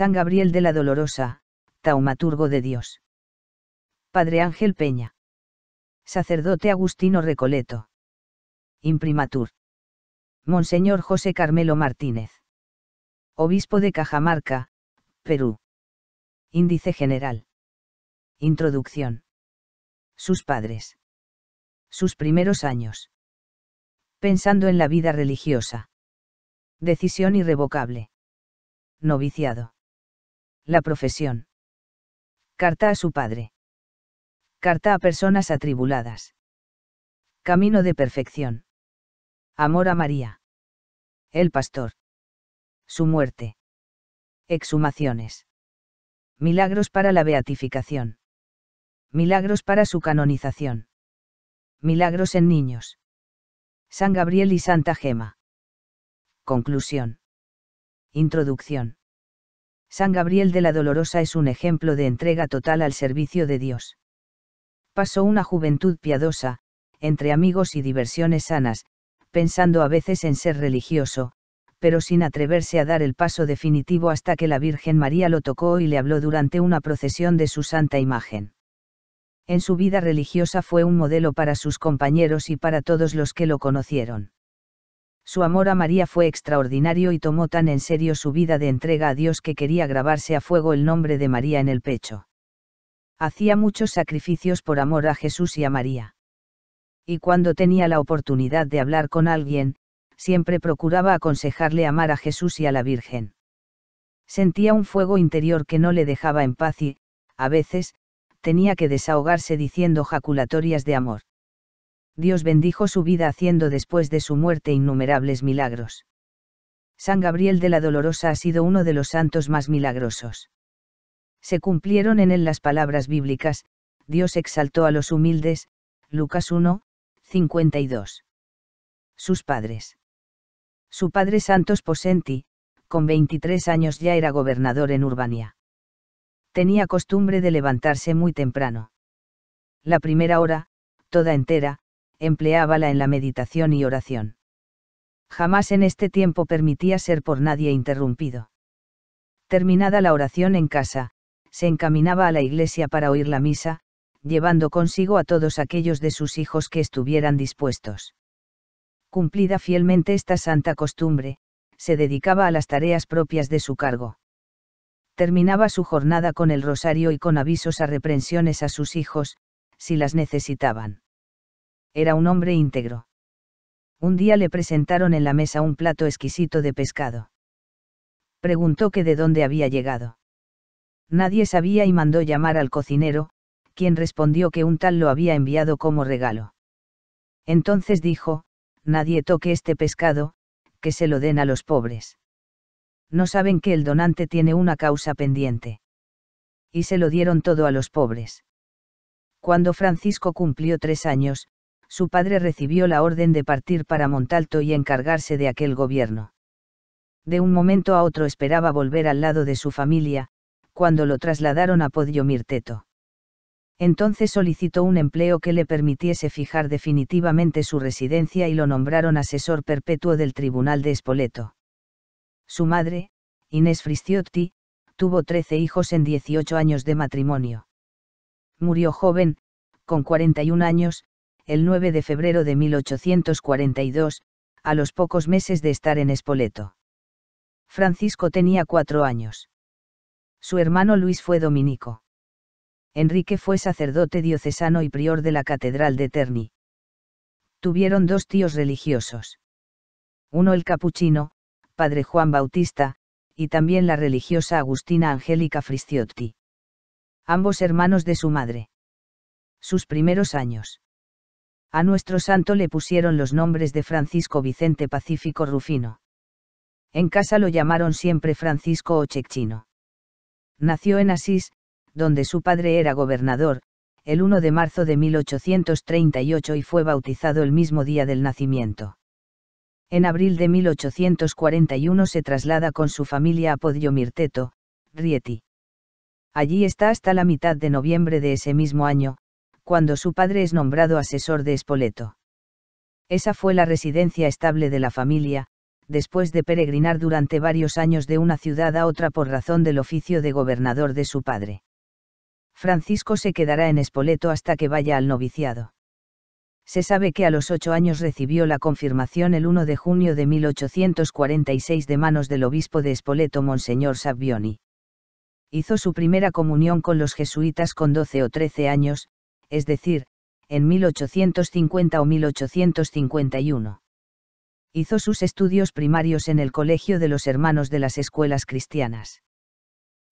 San Gabriel de la Dolorosa, taumaturgo de Dios. Padre Ángel Peña. Sacerdote Agustino Recoleto. Imprimatur. Monseñor José Carmelo Martínez. Obispo de Cajamarca, Perú. Índice General. Introducción. Sus padres. Sus primeros años. Pensando en la vida religiosa. Decisión irrevocable. Noviciado la profesión. Carta a su padre. Carta a personas atribuladas. Camino de perfección. Amor a María. El pastor. Su muerte. Exhumaciones. Milagros para la beatificación. Milagros para su canonización. Milagros en niños. San Gabriel y Santa Gema. Conclusión. Introducción. San Gabriel de la Dolorosa es un ejemplo de entrega total al servicio de Dios. Pasó una juventud piadosa, entre amigos y diversiones sanas, pensando a veces en ser religioso, pero sin atreverse a dar el paso definitivo hasta que la Virgen María lo tocó y le habló durante una procesión de su santa imagen. En su vida religiosa fue un modelo para sus compañeros y para todos los que lo conocieron. Su amor a María fue extraordinario y tomó tan en serio su vida de entrega a Dios que quería grabarse a fuego el nombre de María en el pecho. Hacía muchos sacrificios por amor a Jesús y a María. Y cuando tenía la oportunidad de hablar con alguien, siempre procuraba aconsejarle amar a Jesús y a la Virgen. Sentía un fuego interior que no le dejaba en paz y, a veces, tenía que desahogarse diciendo jaculatorias de amor. Dios bendijo su vida haciendo después de su muerte innumerables milagros. San Gabriel de la Dolorosa ha sido uno de los santos más milagrosos. Se cumplieron en él las palabras bíblicas, Dios exaltó a los humildes, Lucas 1, 52. Sus padres. Su padre Santos Posenti, con 23 años ya era gobernador en Urbania. Tenía costumbre de levantarse muy temprano. La primera hora, toda entera, empleábala en la meditación y oración. Jamás en este tiempo permitía ser por nadie interrumpido. Terminada la oración en casa, se encaminaba a la iglesia para oír la misa, llevando consigo a todos aquellos de sus hijos que estuvieran dispuestos. Cumplida fielmente esta santa costumbre, se dedicaba a las tareas propias de su cargo. Terminaba su jornada con el rosario y con avisos a reprensiones a sus hijos, si las necesitaban. Era un hombre íntegro. Un día le presentaron en la mesa un plato exquisito de pescado. Preguntó que de dónde había llegado. Nadie sabía y mandó llamar al cocinero, quien respondió que un tal lo había enviado como regalo. Entonces dijo, nadie toque este pescado, que se lo den a los pobres. No saben que el donante tiene una causa pendiente. Y se lo dieron todo a los pobres. Cuando Francisco cumplió tres años, su padre recibió la orden de partir para Montalto y encargarse de aquel gobierno. De un momento a otro esperaba volver al lado de su familia, cuando lo trasladaron a Podio Mirteto. Entonces solicitó un empleo que le permitiese fijar definitivamente su residencia y lo nombraron asesor perpetuo del Tribunal de Espoleto. Su madre, Inés Fristiotti, tuvo 13 hijos en 18 años de matrimonio. Murió joven, con 41 años, el 9 de febrero de 1842, a los pocos meses de estar en Espoleto. Francisco tenía cuatro años. Su hermano Luis fue dominico. Enrique fue sacerdote diocesano y prior de la Catedral de Terni. Tuvieron dos tíos religiosos. Uno el capuchino, padre Juan Bautista, y también la religiosa Agustina Angélica Fristiotti. Ambos hermanos de su madre. Sus primeros años. A nuestro santo le pusieron los nombres de Francisco Vicente Pacífico Rufino. En casa lo llamaron siempre Francisco Ochechino. Nació en Asís, donde su padre era gobernador, el 1 de marzo de 1838 y fue bautizado el mismo día del nacimiento. En abril de 1841 se traslada con su familia a Podio Mirteto, Rieti. Allí está hasta la mitad de noviembre de ese mismo año, cuando su padre es nombrado asesor de Espoleto. Esa fue la residencia estable de la familia, después de peregrinar durante varios años de una ciudad a otra por razón del oficio de gobernador de su padre. Francisco se quedará en Espoleto hasta que vaya al noviciado. Se sabe que a los ocho años recibió la confirmación el 1 de junio de 1846 de manos del obispo de Espoleto, Monseñor Savioni. Hizo su primera comunión con los jesuitas con 12 o 13 años, es decir, en 1850 o 1851. Hizo sus estudios primarios en el Colegio de los Hermanos de las Escuelas Cristianas.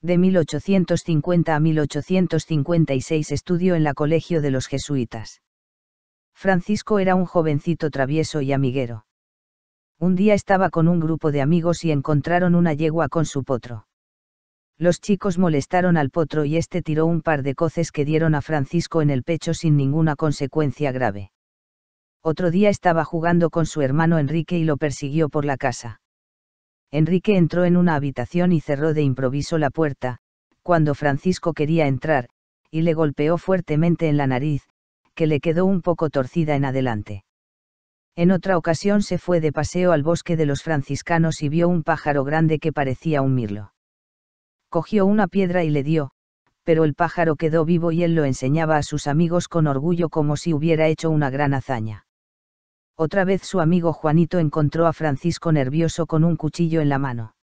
De 1850 a 1856 estudió en la Colegio de los Jesuitas. Francisco era un jovencito travieso y amiguero. Un día estaba con un grupo de amigos y encontraron una yegua con su potro. Los chicos molestaron al potro y este tiró un par de coces que dieron a Francisco en el pecho sin ninguna consecuencia grave. Otro día estaba jugando con su hermano Enrique y lo persiguió por la casa. Enrique entró en una habitación y cerró de improviso la puerta, cuando Francisco quería entrar, y le golpeó fuertemente en la nariz, que le quedó un poco torcida en adelante. En otra ocasión se fue de paseo al bosque de los franciscanos y vio un pájaro grande que parecía un mirlo cogió una piedra y le dio, pero el pájaro quedó vivo y él lo enseñaba a sus amigos con orgullo como si hubiera hecho una gran hazaña. Otra vez su amigo Juanito encontró a Francisco nervioso con un cuchillo en la mano.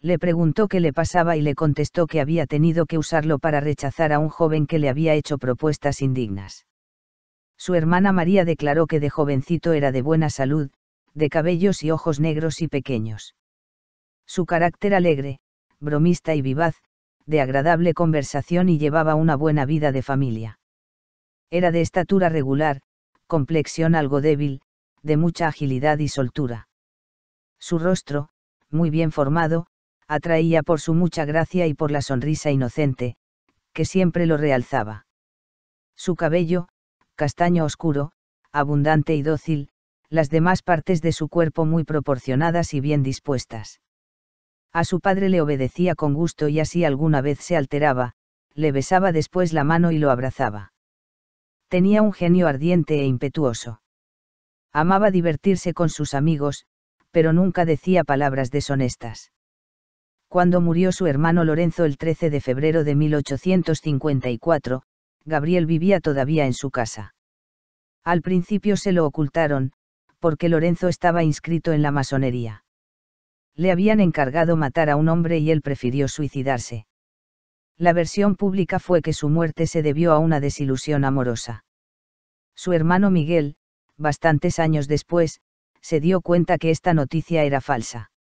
Le preguntó qué le pasaba y le contestó que había tenido que usarlo para rechazar a un joven que le había hecho propuestas indignas. Su hermana María declaró que de jovencito era de buena salud, de cabellos y ojos negros y pequeños. Su carácter alegre, bromista y vivaz, de agradable conversación y llevaba una buena vida de familia. Era de estatura regular, complexión algo débil, de mucha agilidad y soltura. Su rostro, muy bien formado, atraía por su mucha gracia y por la sonrisa inocente, que siempre lo realzaba. Su cabello, castaño oscuro, abundante y dócil, las demás partes de su cuerpo muy proporcionadas y bien dispuestas. A su padre le obedecía con gusto y así alguna vez se alteraba, le besaba después la mano y lo abrazaba. Tenía un genio ardiente e impetuoso. Amaba divertirse con sus amigos, pero nunca decía palabras deshonestas. Cuando murió su hermano Lorenzo el 13 de febrero de 1854, Gabriel vivía todavía en su casa. Al principio se lo ocultaron, porque Lorenzo estaba inscrito en la masonería le habían encargado matar a un hombre y él prefirió suicidarse. La versión pública fue que su muerte se debió a una desilusión amorosa. Su hermano Miguel, bastantes años después, se dio cuenta que esta noticia era falsa.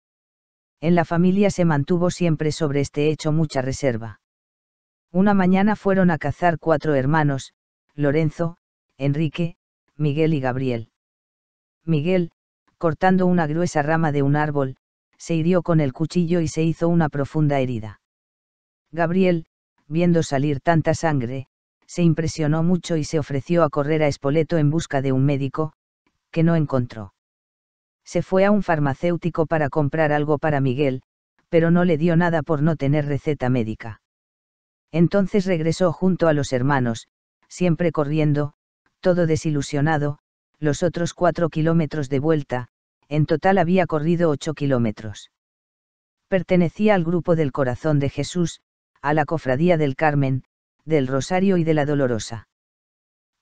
En la familia se mantuvo siempre sobre este hecho mucha reserva. Una mañana fueron a cazar cuatro hermanos, Lorenzo, Enrique, Miguel y Gabriel. Miguel, cortando una gruesa rama de un árbol, se hirió con el cuchillo y se hizo una profunda herida. Gabriel, viendo salir tanta sangre, se impresionó mucho y se ofreció a correr a Espoleto en busca de un médico, que no encontró. Se fue a un farmacéutico para comprar algo para Miguel, pero no le dio nada por no tener receta médica. Entonces regresó junto a los hermanos, siempre corriendo, todo desilusionado, los otros cuatro kilómetros de vuelta, en total había corrido ocho kilómetros. Pertenecía al grupo del Corazón de Jesús, a la Cofradía del Carmen, del Rosario y de la Dolorosa.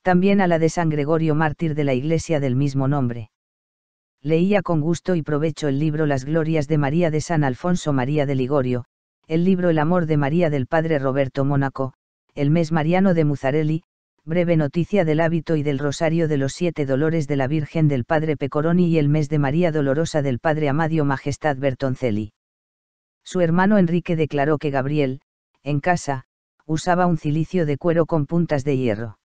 También a la de San Gregorio Mártir de la Iglesia del mismo nombre. Leía con gusto y provecho el libro Las Glorias de María de San Alfonso María de Ligorio, el libro El Amor de María del Padre Roberto Mónaco, el mes mariano de Muzarelli, breve noticia del hábito y del rosario de los siete dolores de la Virgen del Padre Pecoroni y el mes de María Dolorosa del Padre Amadio Majestad Bertoncelli. Su hermano Enrique declaró que Gabriel, en casa, usaba un cilicio de cuero con puntas de hierro.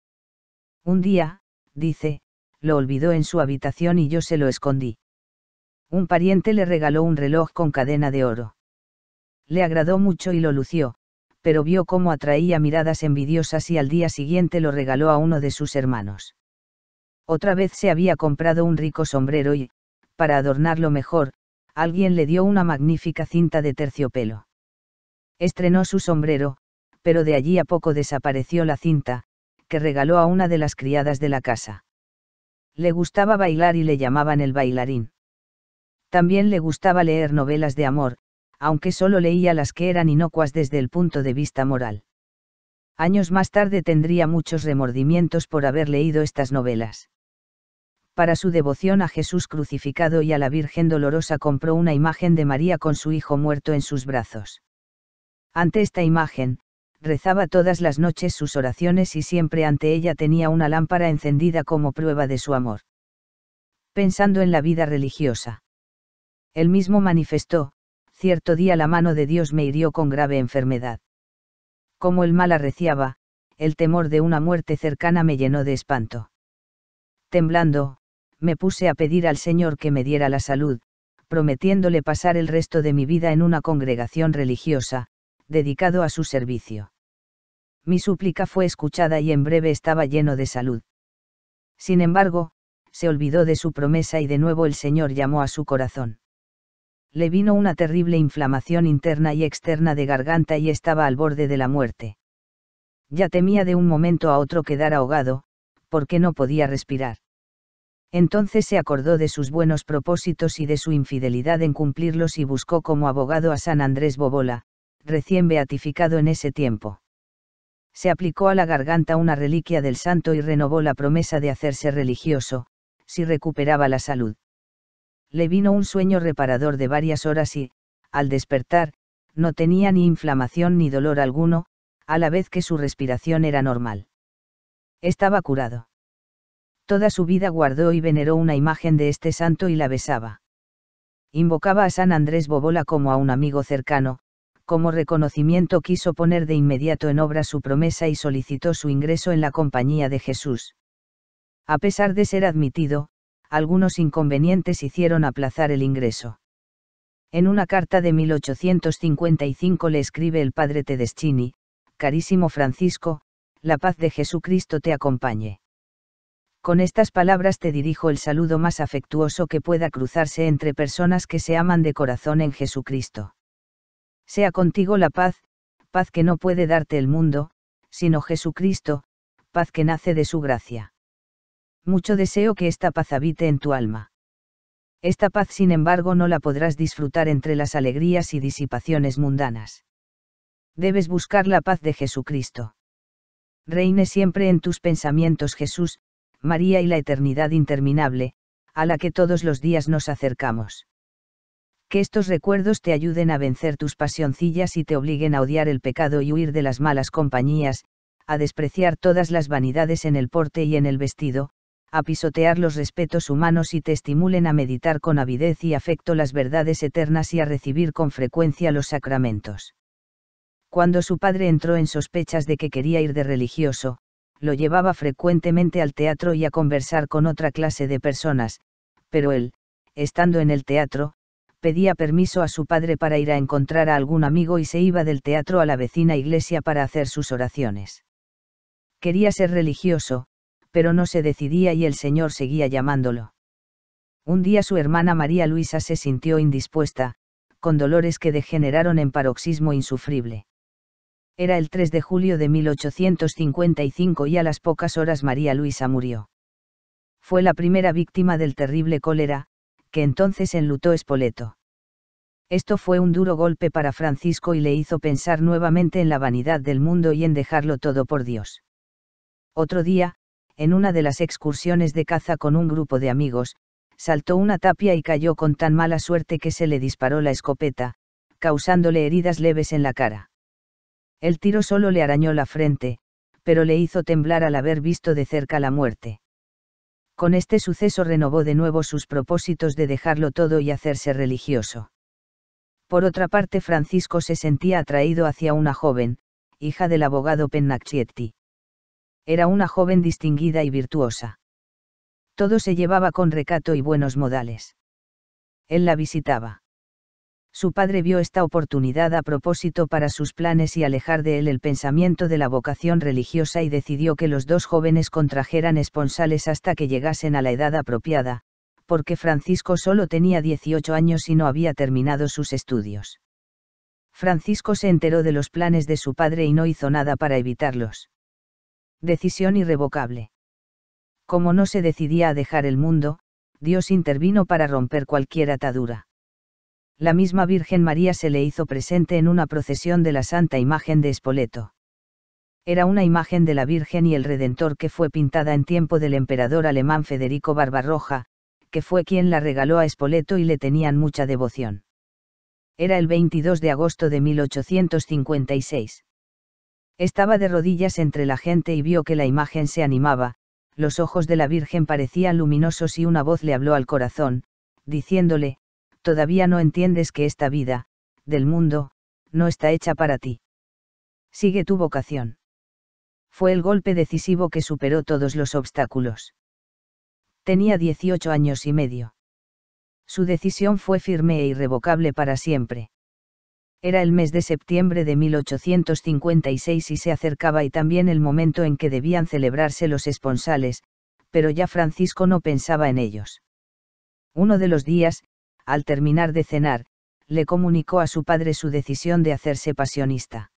Un día, dice, lo olvidó en su habitación y yo se lo escondí. Un pariente le regaló un reloj con cadena de oro. Le agradó mucho y lo lució, pero vio cómo atraía miradas envidiosas y al día siguiente lo regaló a uno de sus hermanos. Otra vez se había comprado un rico sombrero y, para adornarlo mejor, alguien le dio una magnífica cinta de terciopelo. Estrenó su sombrero, pero de allí a poco desapareció la cinta, que regaló a una de las criadas de la casa. Le gustaba bailar y le llamaban el bailarín. También le gustaba leer novelas de amor, aunque solo leía las que eran inocuas desde el punto de vista moral. Años más tarde tendría muchos remordimientos por haber leído estas novelas. Para su devoción a Jesús crucificado y a la Virgen Dolorosa compró una imagen de María con su hijo muerto en sus brazos. Ante esta imagen, rezaba todas las noches sus oraciones y siempre ante ella tenía una lámpara encendida como prueba de su amor. Pensando en la vida religiosa. Él mismo manifestó, cierto día la mano de Dios me hirió con grave enfermedad. Como el mal arreciaba, el temor de una muerte cercana me llenó de espanto. Temblando, me puse a pedir al Señor que me diera la salud, prometiéndole pasar el resto de mi vida en una congregación religiosa, dedicado a su servicio. Mi súplica fue escuchada y en breve estaba lleno de salud. Sin embargo, se olvidó de su promesa y de nuevo el Señor llamó a su corazón le vino una terrible inflamación interna y externa de garganta y estaba al borde de la muerte. Ya temía de un momento a otro quedar ahogado, porque no podía respirar. Entonces se acordó de sus buenos propósitos y de su infidelidad en cumplirlos y buscó como abogado a San Andrés Bobola, recién beatificado en ese tiempo. Se aplicó a la garganta una reliquia del santo y renovó la promesa de hacerse religioso, si recuperaba la salud le vino un sueño reparador de varias horas y, al despertar, no tenía ni inflamación ni dolor alguno, a la vez que su respiración era normal. Estaba curado. Toda su vida guardó y veneró una imagen de este santo y la besaba. Invocaba a San Andrés Bobola como a un amigo cercano, como reconocimiento quiso poner de inmediato en obra su promesa y solicitó su ingreso en la compañía de Jesús. A pesar de ser admitido, algunos inconvenientes hicieron aplazar el ingreso. En una carta de 1855 le escribe el padre Tedeschini, Carísimo Francisco, la paz de Jesucristo te acompañe. Con estas palabras te dirijo el saludo más afectuoso que pueda cruzarse entre personas que se aman de corazón en Jesucristo. Sea contigo la paz, paz que no puede darte el mundo, sino Jesucristo, paz que nace de su gracia mucho deseo que esta paz habite en tu alma. Esta paz sin embargo no la podrás disfrutar entre las alegrías y disipaciones mundanas. Debes buscar la paz de Jesucristo. Reine siempre en tus pensamientos Jesús, María y la eternidad interminable, a la que todos los días nos acercamos. Que estos recuerdos te ayuden a vencer tus pasioncillas y te obliguen a odiar el pecado y huir de las malas compañías, a despreciar todas las vanidades en el porte y en el vestido, a pisotear los respetos humanos y te estimulen a meditar con avidez y afecto las verdades eternas y a recibir con frecuencia los sacramentos. Cuando su padre entró en sospechas de que quería ir de religioso, lo llevaba frecuentemente al teatro y a conversar con otra clase de personas, pero él, estando en el teatro, pedía permiso a su padre para ir a encontrar a algún amigo y se iba del teatro a la vecina iglesia para hacer sus oraciones. Quería ser religioso, pero no se decidía y el Señor seguía llamándolo. Un día su hermana María Luisa se sintió indispuesta, con dolores que degeneraron en paroxismo insufrible. Era el 3 de julio de 1855 y a las pocas horas María Luisa murió. Fue la primera víctima del terrible cólera, que entonces enlutó Espoleto. Esto fue un duro golpe para Francisco y le hizo pensar nuevamente en la vanidad del mundo y en dejarlo todo por Dios. Otro día, en una de las excursiones de caza con un grupo de amigos, saltó una tapia y cayó con tan mala suerte que se le disparó la escopeta, causándole heridas leves en la cara. El tiro solo le arañó la frente, pero le hizo temblar al haber visto de cerca la muerte. Con este suceso renovó de nuevo sus propósitos de dejarlo todo y hacerse religioso. Por otra parte, Francisco se sentía atraído hacia una joven, hija del abogado Pennacchietti era una joven distinguida y virtuosa. Todo se llevaba con recato y buenos modales. Él la visitaba. Su padre vio esta oportunidad a propósito para sus planes y alejar de él el pensamiento de la vocación religiosa y decidió que los dos jóvenes contrajeran esponsales hasta que llegasen a la edad apropiada, porque Francisco solo tenía 18 años y no había terminado sus estudios. Francisco se enteró de los planes de su padre y no hizo nada para evitarlos decisión irrevocable. Como no se decidía a dejar el mundo, Dios intervino para romper cualquier atadura. La misma Virgen María se le hizo presente en una procesión de la Santa Imagen de Espoleto. Era una imagen de la Virgen y el Redentor que fue pintada en tiempo del emperador alemán Federico Barbarroja, que fue quien la regaló a Espoleto y le tenían mucha devoción. Era el 22 de agosto de 1856. Estaba de rodillas entre la gente y vio que la imagen se animaba, los ojos de la Virgen parecían luminosos y una voz le habló al corazón, diciéndole, todavía no entiendes que esta vida, del mundo, no está hecha para ti. Sigue tu vocación. Fue el golpe decisivo que superó todos los obstáculos. Tenía 18 años y medio. Su decisión fue firme e irrevocable para siempre. Era el mes de septiembre de 1856 y se acercaba y también el momento en que debían celebrarse los esponsales, pero ya Francisco no pensaba en ellos. Uno de los días, al terminar de cenar, le comunicó a su padre su decisión de hacerse pasionista.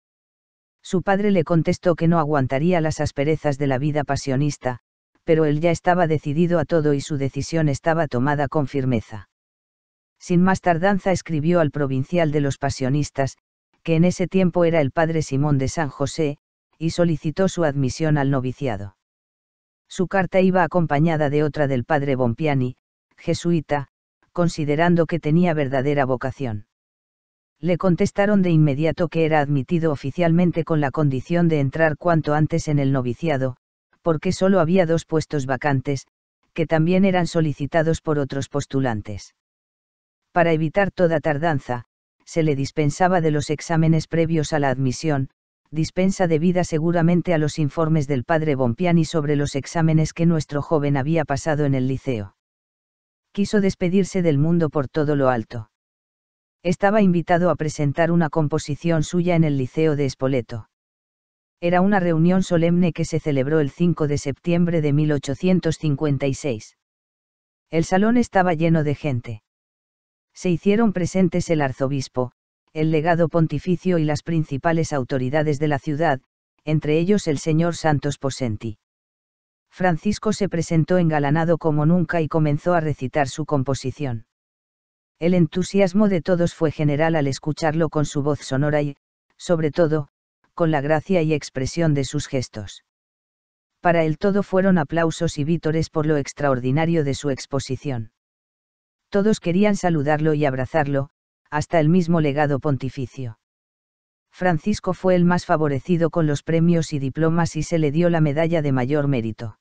Su padre le contestó que no aguantaría las asperezas de la vida pasionista, pero él ya estaba decidido a todo y su decisión estaba tomada con firmeza. Sin más tardanza escribió al provincial de los pasionistas, que en ese tiempo era el padre Simón de San José, y solicitó su admisión al noviciado. Su carta iba acompañada de otra del padre Bompiani, jesuita, considerando que tenía verdadera vocación. Le contestaron de inmediato que era admitido oficialmente con la condición de entrar cuanto antes en el noviciado, porque solo había dos puestos vacantes, que también eran solicitados por otros postulantes para evitar toda tardanza, se le dispensaba de los exámenes previos a la admisión, dispensa debida seguramente a los informes del padre Bompiani sobre los exámenes que nuestro joven había pasado en el liceo. Quiso despedirse del mundo por todo lo alto. Estaba invitado a presentar una composición suya en el liceo de Espoleto. Era una reunión solemne que se celebró el 5 de septiembre de 1856. El salón estaba lleno de gente se hicieron presentes el arzobispo, el legado pontificio y las principales autoridades de la ciudad, entre ellos el señor Santos Posenti. Francisco se presentó engalanado como nunca y comenzó a recitar su composición. El entusiasmo de todos fue general al escucharlo con su voz sonora y, sobre todo, con la gracia y expresión de sus gestos. Para él todo fueron aplausos y vítores por lo extraordinario de su exposición. Todos querían saludarlo y abrazarlo, hasta el mismo legado pontificio. Francisco fue el más favorecido con los premios y diplomas y se le dio la medalla de mayor mérito.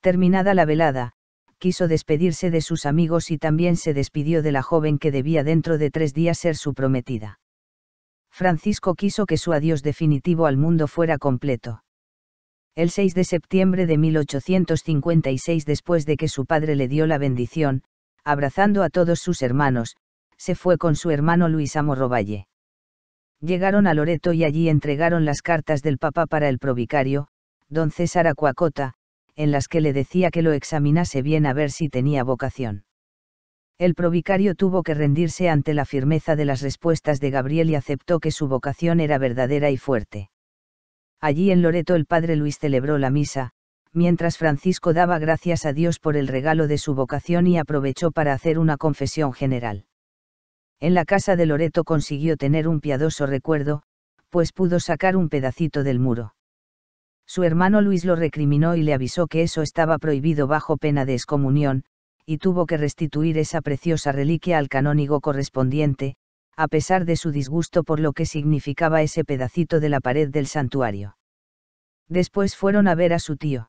Terminada la velada, quiso despedirse de sus amigos y también se despidió de la joven que debía dentro de tres días ser su prometida. Francisco quiso que su adiós definitivo al mundo fuera completo el 6 de septiembre de 1856 después de que su padre le dio la bendición, abrazando a todos sus hermanos, se fue con su hermano Luis a Llegaron a Loreto y allí entregaron las cartas del Papa para el provicario, don César Acuacota, en las que le decía que lo examinase bien a ver si tenía vocación. El provicario tuvo que rendirse ante la firmeza de las respuestas de Gabriel y aceptó que su vocación era verdadera y fuerte. Allí en Loreto el padre Luis celebró la misa, mientras Francisco daba gracias a Dios por el regalo de su vocación y aprovechó para hacer una confesión general. En la casa de Loreto consiguió tener un piadoso recuerdo, pues pudo sacar un pedacito del muro. Su hermano Luis lo recriminó y le avisó que eso estaba prohibido bajo pena de excomunión, y tuvo que restituir esa preciosa reliquia al canónigo correspondiente, a pesar de su disgusto por lo que significaba ese pedacito de la pared del santuario. Después fueron a ver a su tío.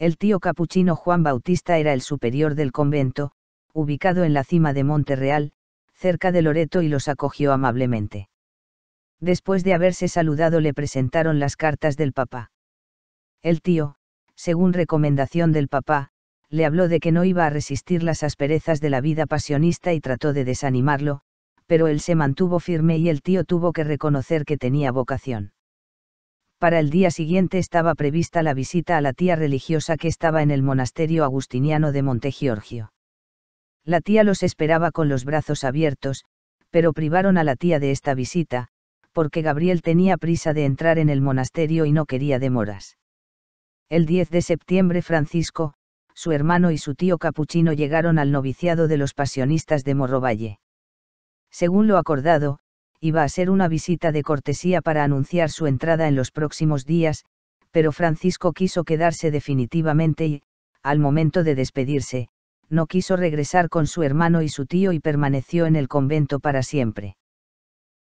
El tío capuchino Juan Bautista era el superior del convento, ubicado en la cima de Monte cerca de Loreto y los acogió amablemente. Después de haberse saludado le presentaron las cartas del papá. El tío, según recomendación del papá, le habló de que no iba a resistir las asperezas de la vida pasionista y trató de desanimarlo, pero él se mantuvo firme y el tío tuvo que reconocer que tenía vocación. Para el día siguiente estaba prevista la visita a la tía religiosa que estaba en el monasterio agustiniano de Montegiorgio. La tía los esperaba con los brazos abiertos, pero privaron a la tía de esta visita, porque Gabriel tenía prisa de entrar en el monasterio y no quería demoras. El 10 de septiembre Francisco, su hermano y su tío capuchino llegaron al noviciado de los pasionistas de Morrovalle. Según lo acordado, iba a ser una visita de cortesía para anunciar su entrada en los próximos días, pero Francisco quiso quedarse definitivamente y, al momento de despedirse, no quiso regresar con su hermano y su tío y permaneció en el convento para siempre.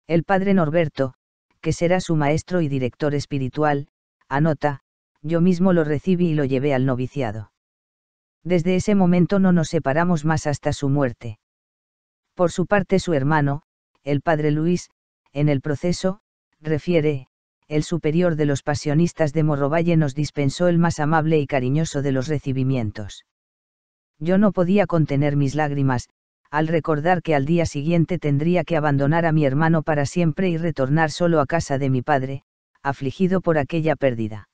El padre Norberto, que será su maestro y director espiritual, anota, yo mismo lo recibí y lo llevé al noviciado. Desde ese momento no nos separamos más hasta su muerte. Por su parte su hermano, el padre Luis, en el proceso, refiere, el superior de los pasionistas de Morrovalle nos dispensó el más amable y cariñoso de los recibimientos. Yo no podía contener mis lágrimas, al recordar que al día siguiente tendría que abandonar a mi hermano para siempre y retornar solo a casa de mi padre, afligido por aquella pérdida.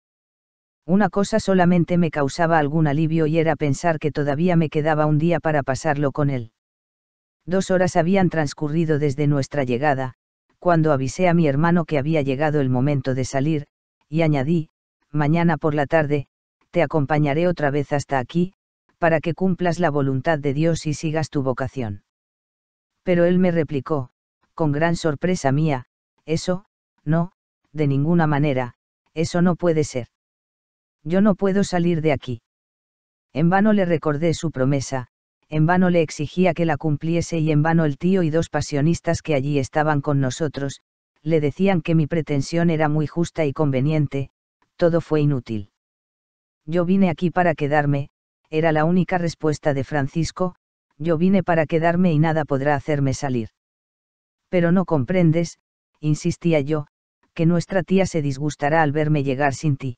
Una cosa solamente me causaba algún alivio y era pensar que todavía me quedaba un día para pasarlo con él. Dos horas habían transcurrido desde nuestra llegada, cuando avisé a mi hermano que había llegado el momento de salir, y añadí, mañana por la tarde, te acompañaré otra vez hasta aquí, para que cumplas la voluntad de Dios y sigas tu vocación. Pero él me replicó, con gran sorpresa mía, eso, no, de ninguna manera, eso no puede ser. Yo no puedo salir de aquí. En vano le recordé su promesa, en vano le exigía que la cumpliese y en vano el tío y dos pasionistas que allí estaban con nosotros, le decían que mi pretensión era muy justa y conveniente, todo fue inútil. Yo vine aquí para quedarme, era la única respuesta de Francisco, yo vine para quedarme y nada podrá hacerme salir. Pero no comprendes, insistía yo, que nuestra tía se disgustará al verme llegar sin ti.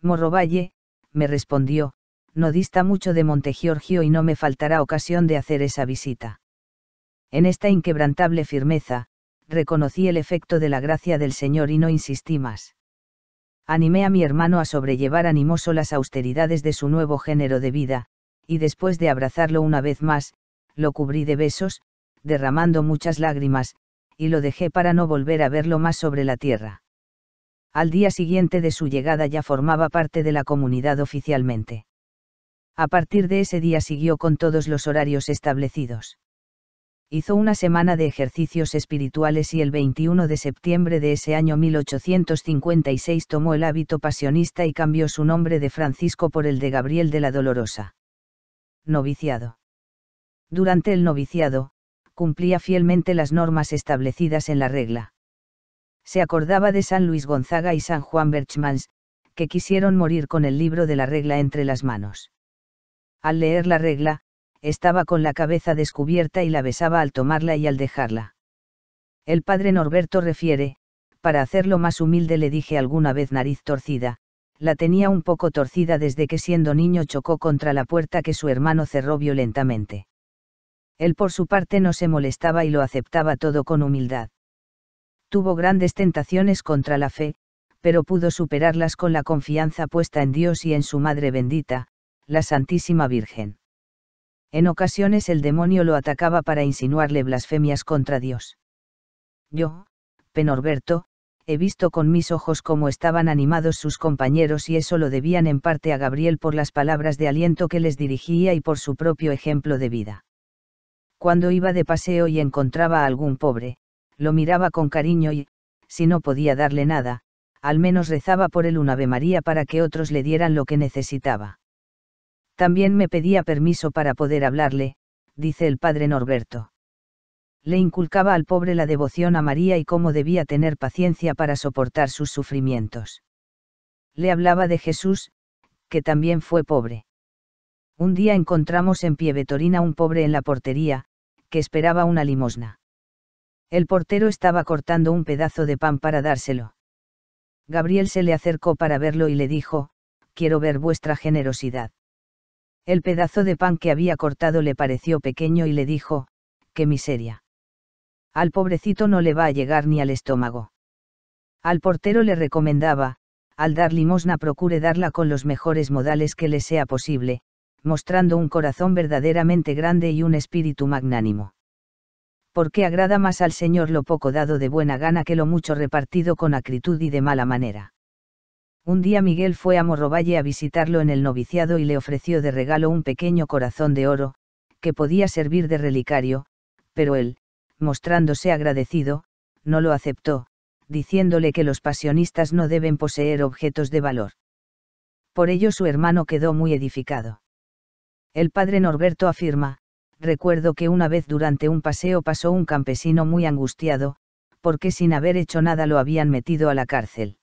Morrovalle, me respondió, no dista mucho de Montegiorgio y no me faltará ocasión de hacer esa visita. En esta inquebrantable firmeza, reconocí el efecto de la gracia del Señor y no insistí más. Animé a mi hermano a sobrellevar animoso las austeridades de su nuevo género de vida, y después de abrazarlo una vez más, lo cubrí de besos, derramando muchas lágrimas, y lo dejé para no volver a verlo más sobre la tierra. Al día siguiente de su llegada ya formaba parte de la comunidad oficialmente. A partir de ese día siguió con todos los horarios establecidos. Hizo una semana de ejercicios espirituales y el 21 de septiembre de ese año 1856 tomó el hábito pasionista y cambió su nombre de Francisco por el de Gabriel de la Dolorosa. Noviciado. Durante el noviciado, cumplía fielmente las normas establecidas en la regla. Se acordaba de San Luis Gonzaga y San Juan Berchmans, que quisieron morir con el libro de la regla entre las manos. Al leer la regla, estaba con la cabeza descubierta y la besaba al tomarla y al dejarla. El padre Norberto refiere, para hacerlo más humilde le dije alguna vez nariz torcida, la tenía un poco torcida desde que siendo niño chocó contra la puerta que su hermano cerró violentamente. Él por su parte no se molestaba y lo aceptaba todo con humildad. Tuvo grandes tentaciones contra la fe, pero pudo superarlas con la confianza puesta en Dios y en su Madre bendita, la Santísima Virgen. En ocasiones el demonio lo atacaba para insinuarle blasfemias contra Dios. Yo, Penorberto, he visto con mis ojos cómo estaban animados sus compañeros y eso lo debían en parte a Gabriel por las palabras de aliento que les dirigía y por su propio ejemplo de vida. Cuando iba de paseo y encontraba a algún pobre, lo miraba con cariño y, si no podía darle nada, al menos rezaba por él un Ave María para que otros le dieran lo que necesitaba. También me pedía permiso para poder hablarle, dice el padre Norberto. Le inculcaba al pobre la devoción a María y cómo debía tener paciencia para soportar sus sufrimientos. Le hablaba de Jesús, que también fue pobre. Un día encontramos en Pie Pievetorina un pobre en la portería, que esperaba una limosna. El portero estaba cortando un pedazo de pan para dárselo. Gabriel se le acercó para verlo y le dijo, quiero ver vuestra generosidad. El pedazo de pan que había cortado le pareció pequeño y le dijo, ¡qué miseria! Al pobrecito no le va a llegar ni al estómago. Al portero le recomendaba, al dar limosna procure darla con los mejores modales que le sea posible, mostrando un corazón verdaderamente grande y un espíritu magnánimo. Porque agrada más al Señor lo poco dado de buena gana que lo mucho repartido con acritud y de mala manera. Un día Miguel fue a Morrovalle a visitarlo en el noviciado y le ofreció de regalo un pequeño corazón de oro, que podía servir de relicario, pero él, mostrándose agradecido, no lo aceptó, diciéndole que los pasionistas no deben poseer objetos de valor. Por ello su hermano quedó muy edificado. El padre Norberto afirma, recuerdo que una vez durante un paseo pasó un campesino muy angustiado, porque sin haber hecho nada lo habían metido a la cárcel.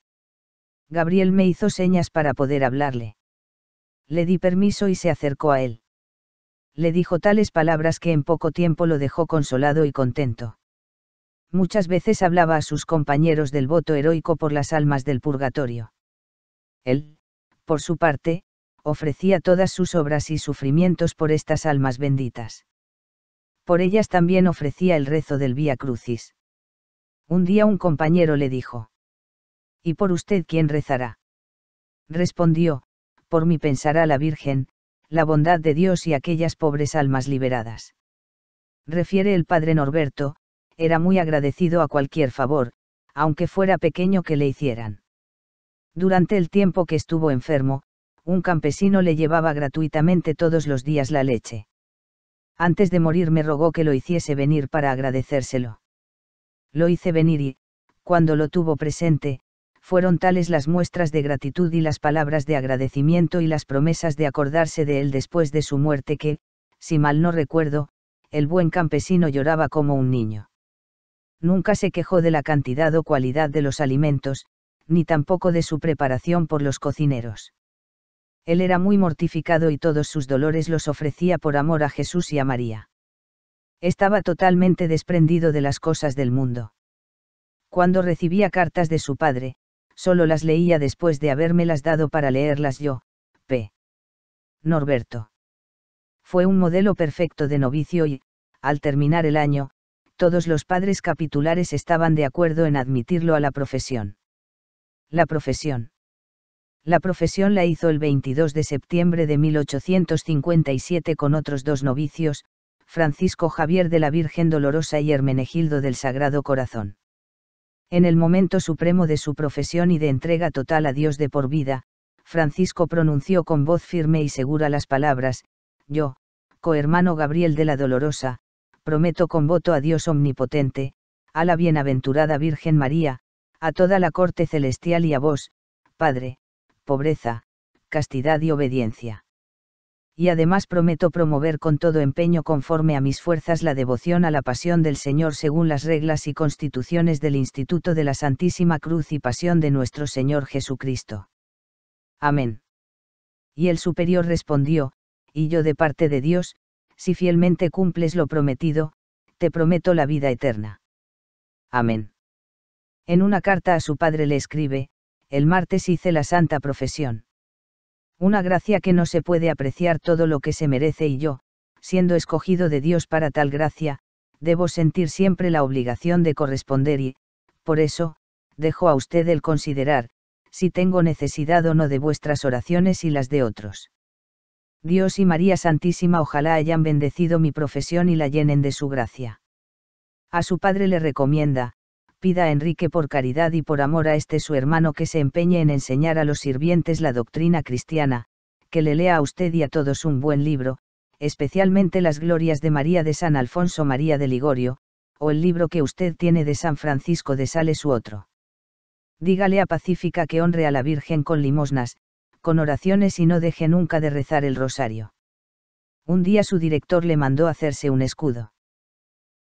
Gabriel me hizo señas para poder hablarle. Le di permiso y se acercó a él. Le dijo tales palabras que en poco tiempo lo dejó consolado y contento. Muchas veces hablaba a sus compañeros del voto heroico por las almas del purgatorio. Él, por su parte, ofrecía todas sus obras y sufrimientos por estas almas benditas. Por ellas también ofrecía el rezo del Vía Crucis. Un día un compañero le dijo, ¿Y por usted quién rezará? Respondió, por mí pensará la Virgen, la bondad de Dios y aquellas pobres almas liberadas. Refiere el padre Norberto, era muy agradecido a cualquier favor, aunque fuera pequeño que le hicieran. Durante el tiempo que estuvo enfermo, un campesino le llevaba gratuitamente todos los días la leche. Antes de morir me rogó que lo hiciese venir para agradecérselo. Lo hice venir y, cuando lo tuvo presente, fueron tales las muestras de gratitud y las palabras de agradecimiento y las promesas de acordarse de él después de su muerte que, si mal no recuerdo, el buen campesino lloraba como un niño. Nunca se quejó de la cantidad o cualidad de los alimentos, ni tampoco de su preparación por los cocineros. Él era muy mortificado y todos sus dolores los ofrecía por amor a Jesús y a María. Estaba totalmente desprendido de las cosas del mundo. Cuando recibía cartas de su padre, Solo las leía después de habérmelas dado para leerlas yo, P. Norberto. Fue un modelo perfecto de novicio y, al terminar el año, todos los padres capitulares estaban de acuerdo en admitirlo a la profesión. La profesión. La profesión la hizo el 22 de septiembre de 1857 con otros dos novicios, Francisco Javier de la Virgen Dolorosa y Hermenegildo del Sagrado Corazón. En el momento supremo de su profesión y de entrega total a Dios de por vida, Francisco pronunció con voz firme y segura las palabras, Yo, cohermano Gabriel de la Dolorosa, prometo con voto a Dios omnipotente, a la bienaventurada Virgen María, a toda la corte celestial y a vos, Padre, pobreza, castidad y obediencia y además prometo promover con todo empeño conforme a mis fuerzas la devoción a la pasión del Señor según las reglas y constituciones del Instituto de la Santísima Cruz y Pasión de nuestro Señor Jesucristo. Amén. Y el superior respondió, y yo de parte de Dios, si fielmente cumples lo prometido, te prometo la vida eterna. Amén. En una carta a su padre le escribe, el martes hice la santa profesión una gracia que no se puede apreciar todo lo que se merece y yo, siendo escogido de Dios para tal gracia, debo sentir siempre la obligación de corresponder y, por eso, dejo a usted el considerar, si tengo necesidad o no de vuestras oraciones y las de otros. Dios y María Santísima ojalá hayan bendecido mi profesión y la llenen de su gracia. A su padre le recomienda, pida a Enrique por caridad y por amor a este su hermano que se empeñe en enseñar a los sirvientes la doctrina cristiana, que le lea a usted y a todos un buen libro, especialmente las glorias de María de San Alfonso María de Ligorio, o el libro que usted tiene de San Francisco de Sales u otro. Dígale a Pacífica que honre a la Virgen con limosnas, con oraciones y no deje nunca de rezar el rosario. Un día su director le mandó hacerse un escudo.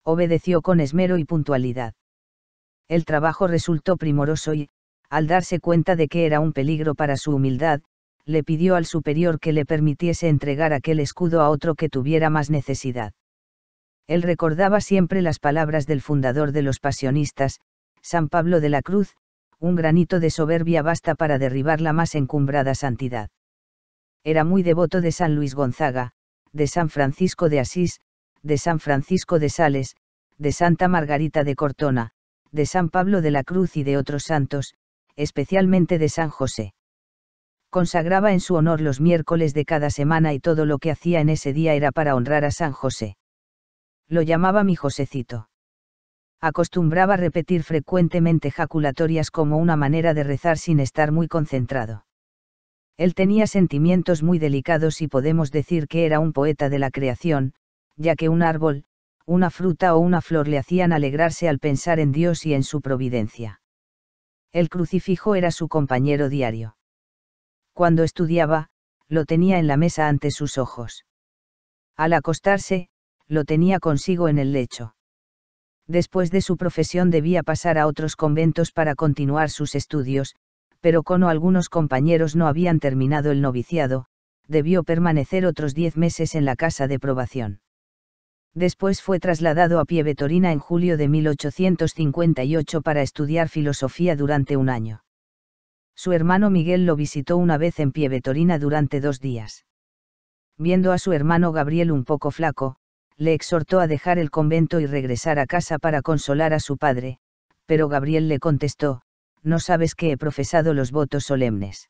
Obedeció con esmero y puntualidad el trabajo resultó primoroso y, al darse cuenta de que era un peligro para su humildad, le pidió al superior que le permitiese entregar aquel escudo a otro que tuviera más necesidad. Él recordaba siempre las palabras del fundador de los pasionistas, San Pablo de la Cruz, un granito de soberbia basta para derribar la más encumbrada santidad. Era muy devoto de San Luis Gonzaga, de San Francisco de Asís, de San Francisco de Sales, de Santa Margarita de Cortona, de San Pablo de la Cruz y de otros santos, especialmente de San José. Consagraba en su honor los miércoles de cada semana y todo lo que hacía en ese día era para honrar a San José. Lo llamaba mi Josecito. Acostumbraba repetir frecuentemente jaculatorias como una manera de rezar sin estar muy concentrado. Él tenía sentimientos muy delicados y podemos decir que era un poeta de la creación, ya que un árbol, una fruta o una flor le hacían alegrarse al pensar en Dios y en su providencia. El crucifijo era su compañero diario. Cuando estudiaba, lo tenía en la mesa ante sus ojos. Al acostarse, lo tenía consigo en el lecho. Después de su profesión debía pasar a otros conventos para continuar sus estudios, pero como algunos compañeros no habían terminado el noviciado, debió permanecer otros diez meses en la casa de probación. Después fue trasladado a Pievetorina en julio de 1858 para estudiar filosofía durante un año. Su hermano Miguel lo visitó una vez en Pievetorina durante dos días. Viendo a su hermano Gabriel un poco flaco, le exhortó a dejar el convento y regresar a casa para consolar a su padre, pero Gabriel le contestó, no sabes que he profesado los votos solemnes.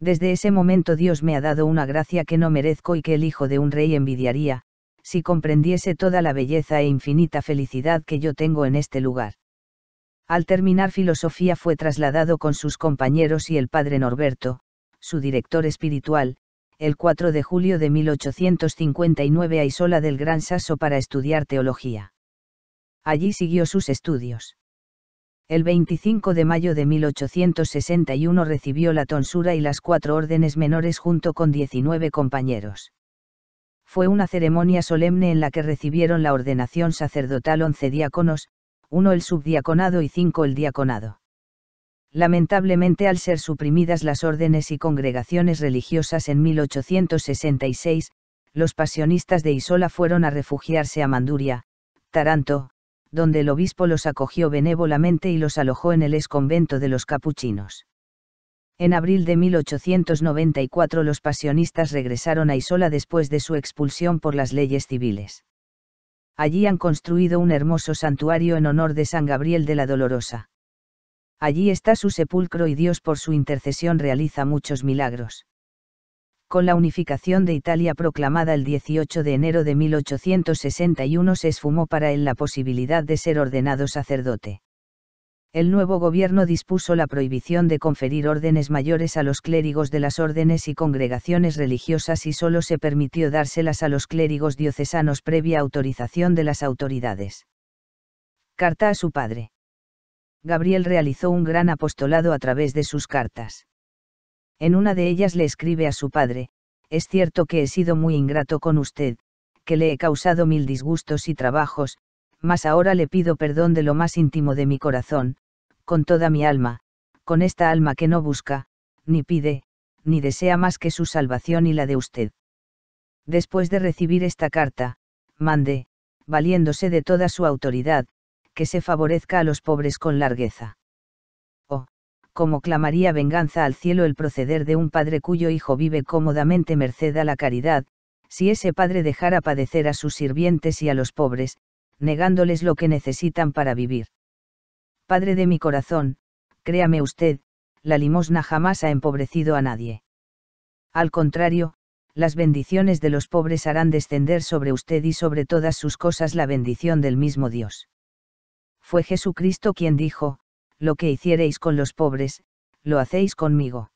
Desde ese momento Dios me ha dado una gracia que no merezco y que el hijo de un rey envidiaría, si comprendiese toda la belleza e infinita felicidad que yo tengo en este lugar. Al terminar filosofía fue trasladado con sus compañeros y el padre Norberto, su director espiritual, el 4 de julio de 1859 a Isola del Gran Sasso para estudiar teología. Allí siguió sus estudios. El 25 de mayo de 1861 recibió la tonsura y las cuatro órdenes menores junto con 19 compañeros fue una ceremonia solemne en la que recibieron la ordenación sacerdotal once diáconos, uno el subdiaconado y cinco el diaconado. Lamentablemente al ser suprimidas las órdenes y congregaciones religiosas en 1866, los pasionistas de Isola fueron a refugiarse a Manduria, Taranto, donde el obispo los acogió benévolamente y los alojó en el exconvento de los capuchinos. En abril de 1894 los pasionistas regresaron a Isola después de su expulsión por las leyes civiles. Allí han construido un hermoso santuario en honor de San Gabriel de la Dolorosa. Allí está su sepulcro y Dios por su intercesión realiza muchos milagros con la unificación de Italia proclamada el 18 de enero de 1861 se esfumó para él la posibilidad de ser ordenado sacerdote el nuevo gobierno dispuso la prohibición de conferir órdenes mayores a los clérigos de las órdenes y congregaciones religiosas y solo se permitió dárselas a los clérigos diocesanos previa autorización de las autoridades. Carta a su padre. Gabriel realizó un gran apostolado a través de sus cartas. En una de ellas le escribe a su padre, es cierto que he sido muy ingrato con usted, que le he causado mil disgustos y trabajos, mas ahora le pido perdón de lo más íntimo de mi corazón, con toda mi alma, con esta alma que no busca, ni pide, ni desea más que su salvación y la de usted. Después de recibir esta carta, mande, valiéndose de toda su autoridad, que se favorezca a los pobres con largueza. Oh, como clamaría venganza al cielo el proceder de un padre cuyo hijo vive cómodamente merced a la caridad, si ese padre dejara padecer a sus sirvientes y a los pobres, negándoles lo que necesitan para vivir. Padre de mi corazón, créame usted, la limosna jamás ha empobrecido a nadie. Al contrario, las bendiciones de los pobres harán descender sobre usted y sobre todas sus cosas la bendición del mismo Dios. Fue Jesucristo quien dijo, lo que hiciereis con los pobres, lo hacéis conmigo.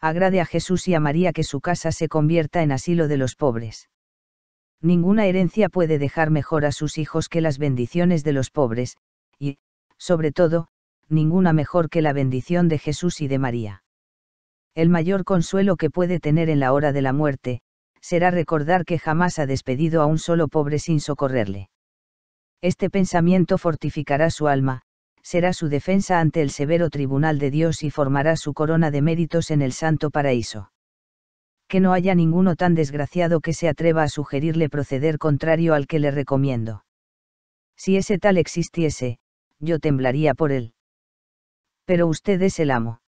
Agrade a Jesús y a María que su casa se convierta en asilo de los pobres. Ninguna herencia puede dejar mejor a sus hijos que las bendiciones de los pobres, y, sobre todo, ninguna mejor que la bendición de Jesús y de María. El mayor consuelo que puede tener en la hora de la muerte, será recordar que jamás ha despedido a un solo pobre sin socorrerle. Este pensamiento fortificará su alma, será su defensa ante el severo tribunal de Dios y formará su corona de méritos en el santo paraíso que no haya ninguno tan desgraciado que se atreva a sugerirle proceder contrario al que le recomiendo. Si ese tal existiese, yo temblaría por él. Pero usted es el amo.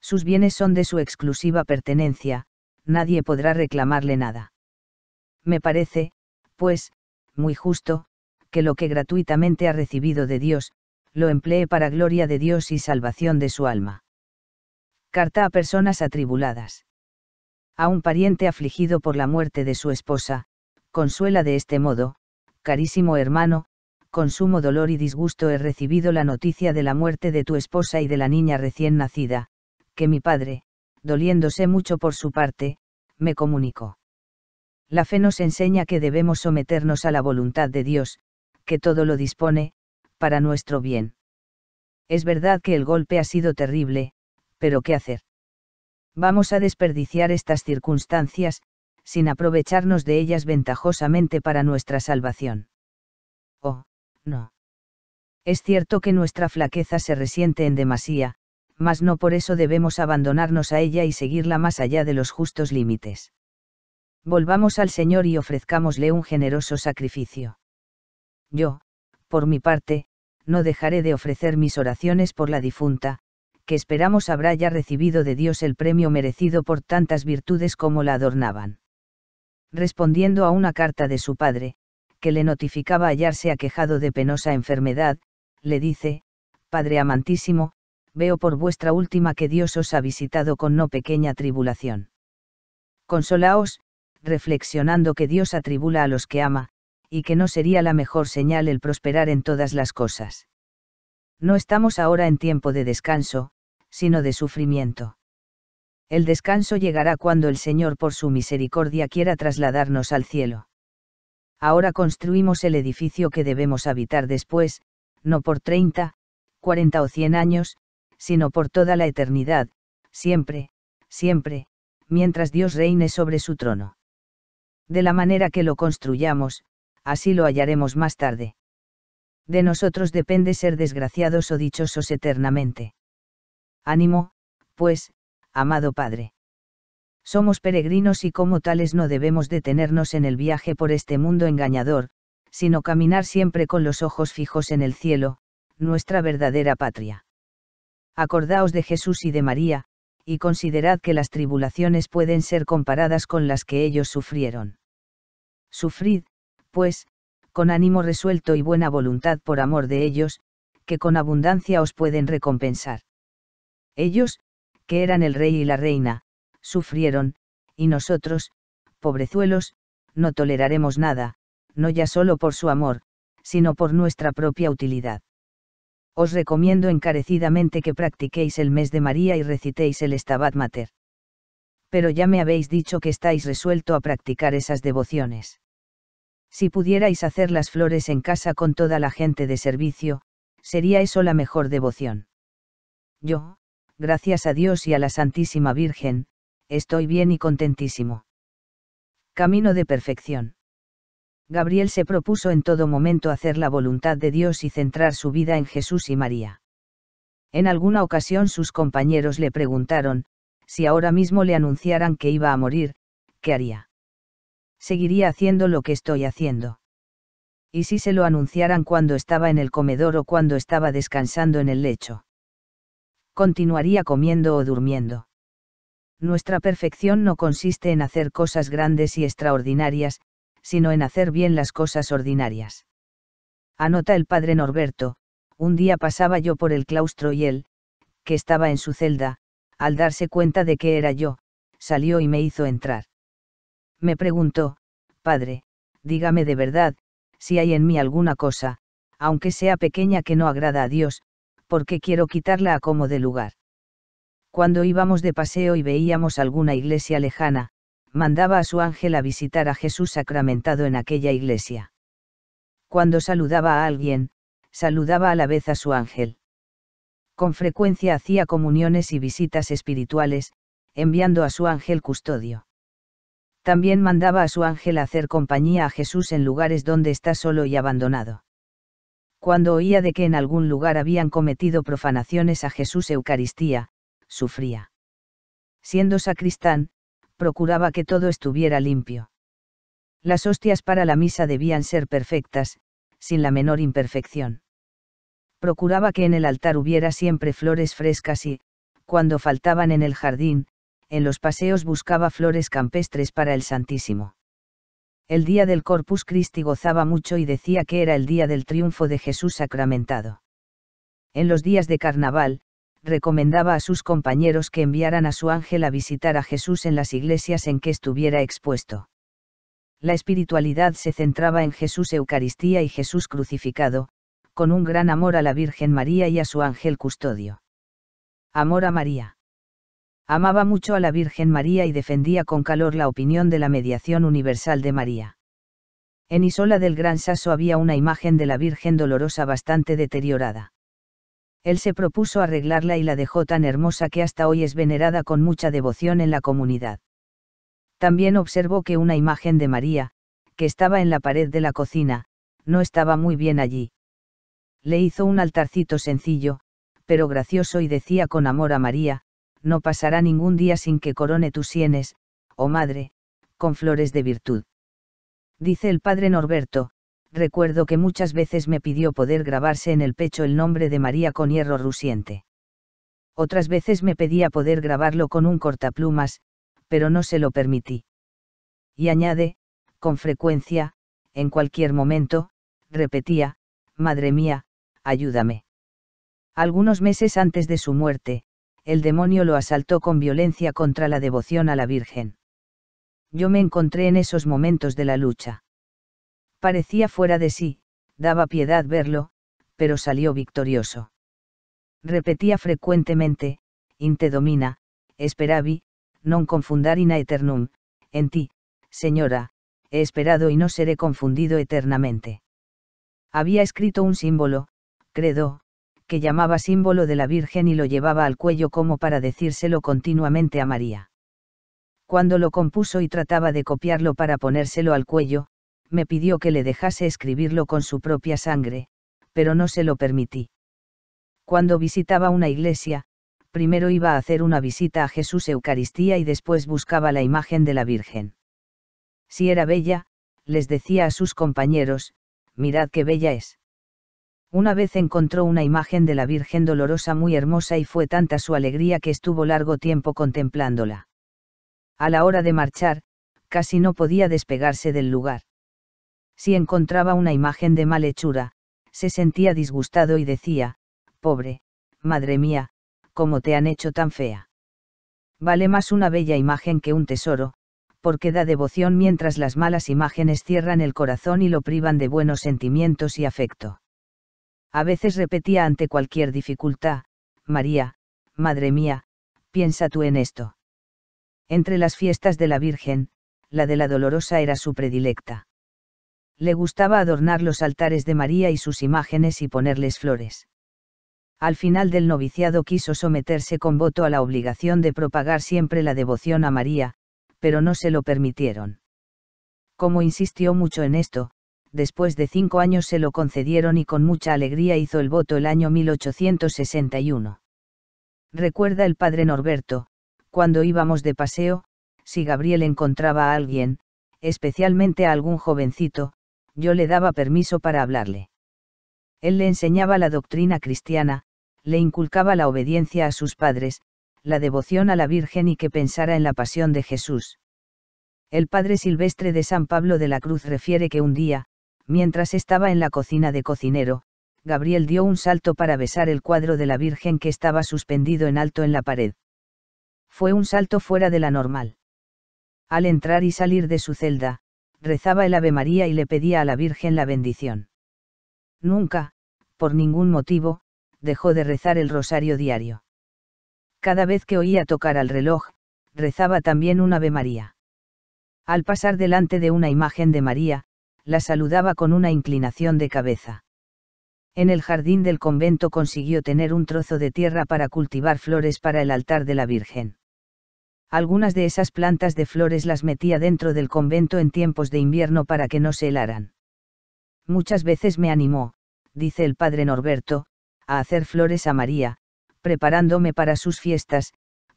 Sus bienes son de su exclusiva pertenencia, nadie podrá reclamarle nada. Me parece, pues, muy justo, que lo que gratuitamente ha recibido de Dios, lo emplee para gloria de Dios y salvación de su alma. Carta a personas atribuladas a un pariente afligido por la muerte de su esposa, consuela de este modo, carísimo hermano, con sumo dolor y disgusto he recibido la noticia de la muerte de tu esposa y de la niña recién nacida, que mi padre, doliéndose mucho por su parte, me comunicó. La fe nos enseña que debemos someternos a la voluntad de Dios, que todo lo dispone, para nuestro bien. Es verdad que el golpe ha sido terrible, pero ¿qué hacer? vamos a desperdiciar estas circunstancias, sin aprovecharnos de ellas ventajosamente para nuestra salvación. Oh, no. Es cierto que nuestra flaqueza se resiente en demasía, mas no por eso debemos abandonarnos a ella y seguirla más allá de los justos límites. Volvamos al Señor y ofrezcámosle un generoso sacrificio. Yo, por mi parte, no dejaré de ofrecer mis oraciones por la difunta, que esperamos habrá ya recibido de Dios el premio merecido por tantas virtudes como la adornaban. Respondiendo a una carta de su padre, que le notificaba hallarse aquejado de penosa enfermedad, le dice, Padre amantísimo, veo por vuestra última que Dios os ha visitado con no pequeña tribulación. Consolaos, reflexionando que Dios atribula a los que ama, y que no sería la mejor señal el prosperar en todas las cosas. No estamos ahora en tiempo de descanso, sino de sufrimiento. El descanso llegará cuando el Señor por su misericordia quiera trasladarnos al cielo. Ahora construimos el edificio que debemos habitar después, no por 30, 40 o 100 años, sino por toda la eternidad, siempre, siempre, mientras Dios reine sobre su trono. De la manera que lo construyamos, así lo hallaremos más tarde. De nosotros depende ser desgraciados o dichosos eternamente. Ánimo, pues, amado Padre. Somos peregrinos y como tales no debemos detenernos en el viaje por este mundo engañador, sino caminar siempre con los ojos fijos en el cielo, nuestra verdadera patria. Acordaos de Jesús y de María, y considerad que las tribulaciones pueden ser comparadas con las que ellos sufrieron. Sufrid, pues, con ánimo resuelto y buena voluntad por amor de ellos, que con abundancia os pueden recompensar. Ellos, que eran el rey y la reina, sufrieron, y nosotros, pobrezuelos, no toleraremos nada, no ya solo por su amor, sino por nuestra propia utilidad. Os recomiendo encarecidamente que practiquéis el mes de María y recitéis el Estabat Mater. Pero ya me habéis dicho que estáis resuelto a practicar esas devociones. Si pudierais hacer las flores en casa con toda la gente de servicio, sería eso la mejor devoción. Yo, gracias a Dios y a la Santísima Virgen, estoy bien y contentísimo. Camino de perfección. Gabriel se propuso en todo momento hacer la voluntad de Dios y centrar su vida en Jesús y María. En alguna ocasión sus compañeros le preguntaron, si ahora mismo le anunciaran que iba a morir, ¿qué haría? Seguiría haciendo lo que estoy haciendo. Y si se lo anunciaran cuando estaba en el comedor o cuando estaba descansando en el lecho continuaría comiendo o durmiendo. Nuestra perfección no consiste en hacer cosas grandes y extraordinarias, sino en hacer bien las cosas ordinarias. Anota el padre Norberto, un día pasaba yo por el claustro y él, que estaba en su celda, al darse cuenta de que era yo, salió y me hizo entrar. Me preguntó, padre, dígame de verdad, si hay en mí alguna cosa, aunque sea pequeña que no agrada a Dios, porque quiero quitarla a como de lugar. Cuando íbamos de paseo y veíamos alguna iglesia lejana, mandaba a su ángel a visitar a Jesús sacramentado en aquella iglesia. Cuando saludaba a alguien, saludaba a la vez a su ángel. Con frecuencia hacía comuniones y visitas espirituales, enviando a su ángel custodio. También mandaba a su ángel a hacer compañía a Jesús en lugares donde está solo y abandonado cuando oía de que en algún lugar habían cometido profanaciones a Jesús Eucaristía, sufría. Siendo sacristán, procuraba que todo estuviera limpio. Las hostias para la misa debían ser perfectas, sin la menor imperfección. Procuraba que en el altar hubiera siempre flores frescas y, cuando faltaban en el jardín, en los paseos buscaba flores campestres para el Santísimo el día del Corpus Christi gozaba mucho y decía que era el día del triunfo de Jesús sacramentado. En los días de carnaval, recomendaba a sus compañeros que enviaran a su ángel a visitar a Jesús en las iglesias en que estuviera expuesto. La espiritualidad se centraba en Jesús Eucaristía y Jesús crucificado, con un gran amor a la Virgen María y a su ángel custodio. Amor a María. Amaba mucho a la Virgen María y defendía con calor la opinión de la mediación universal de María. En Isola del Gran Saso había una imagen de la Virgen dolorosa bastante deteriorada. Él se propuso arreglarla y la dejó tan hermosa que hasta hoy es venerada con mucha devoción en la comunidad. También observó que una imagen de María, que estaba en la pared de la cocina, no estaba muy bien allí. Le hizo un altarcito sencillo, pero gracioso y decía con amor a María, no pasará ningún día sin que corone tus sienes, oh madre, con flores de virtud. Dice el padre Norberto, recuerdo que muchas veces me pidió poder grabarse en el pecho el nombre de María con hierro rusiente. Otras veces me pedía poder grabarlo con un cortaplumas, pero no se lo permití. Y añade, con frecuencia, en cualquier momento, repetía, Madre mía, ayúdame. Algunos meses antes de su muerte, el demonio lo asaltó con violencia contra la devoción a la Virgen. Yo me encontré en esos momentos de la lucha. Parecía fuera de sí, daba piedad verlo, pero salió victorioso. Repetía frecuentemente, «In te domina, esperavi, non confundar in aeternum, en ti, señora, he esperado y no seré confundido eternamente. Había escrito un símbolo, credo, que llamaba símbolo de la Virgen y lo llevaba al cuello como para decírselo continuamente a María. Cuando lo compuso y trataba de copiarlo para ponérselo al cuello, me pidió que le dejase escribirlo con su propia sangre, pero no se lo permití. Cuando visitaba una iglesia, primero iba a hacer una visita a Jesús Eucaristía y después buscaba la imagen de la Virgen. Si era bella, les decía a sus compañeros, mirad qué bella es. Una vez encontró una imagen de la Virgen Dolorosa muy hermosa y fue tanta su alegría que estuvo largo tiempo contemplándola. A la hora de marchar, casi no podía despegarse del lugar. Si encontraba una imagen de mal hechura, se sentía disgustado y decía, pobre, madre mía, cómo te han hecho tan fea. Vale más una bella imagen que un tesoro, porque da devoción mientras las malas imágenes cierran el corazón y lo privan de buenos sentimientos y afecto. A veces repetía ante cualquier dificultad, María, madre mía, piensa tú en esto. Entre las fiestas de la Virgen, la de la Dolorosa era su predilecta. Le gustaba adornar los altares de María y sus imágenes y ponerles flores. Al final del noviciado quiso someterse con voto a la obligación de propagar siempre la devoción a María, pero no se lo permitieron. Como insistió mucho en esto, después de cinco años se lo concedieron y con mucha alegría hizo el voto el año 1861. Recuerda el padre Norberto, cuando íbamos de paseo, si Gabriel encontraba a alguien, especialmente a algún jovencito, yo le daba permiso para hablarle. Él le enseñaba la doctrina cristiana, le inculcaba la obediencia a sus padres, la devoción a la Virgen y que pensara en la pasión de Jesús. El padre Silvestre de San Pablo de la Cruz refiere que un día, Mientras estaba en la cocina de cocinero, Gabriel dio un salto para besar el cuadro de la Virgen que estaba suspendido en alto en la pared. Fue un salto fuera de la normal. Al entrar y salir de su celda, rezaba el Ave María y le pedía a la Virgen la bendición. Nunca, por ningún motivo, dejó de rezar el rosario diario. Cada vez que oía tocar al reloj, rezaba también un Ave María. Al pasar delante de una imagen de María, la saludaba con una inclinación de cabeza. En el jardín del convento consiguió tener un trozo de tierra para cultivar flores para el altar de la Virgen. Algunas de esas plantas de flores las metía dentro del convento en tiempos de invierno para que no se helaran. Muchas veces me animó, dice el padre Norberto, a hacer flores a María, preparándome para sus fiestas,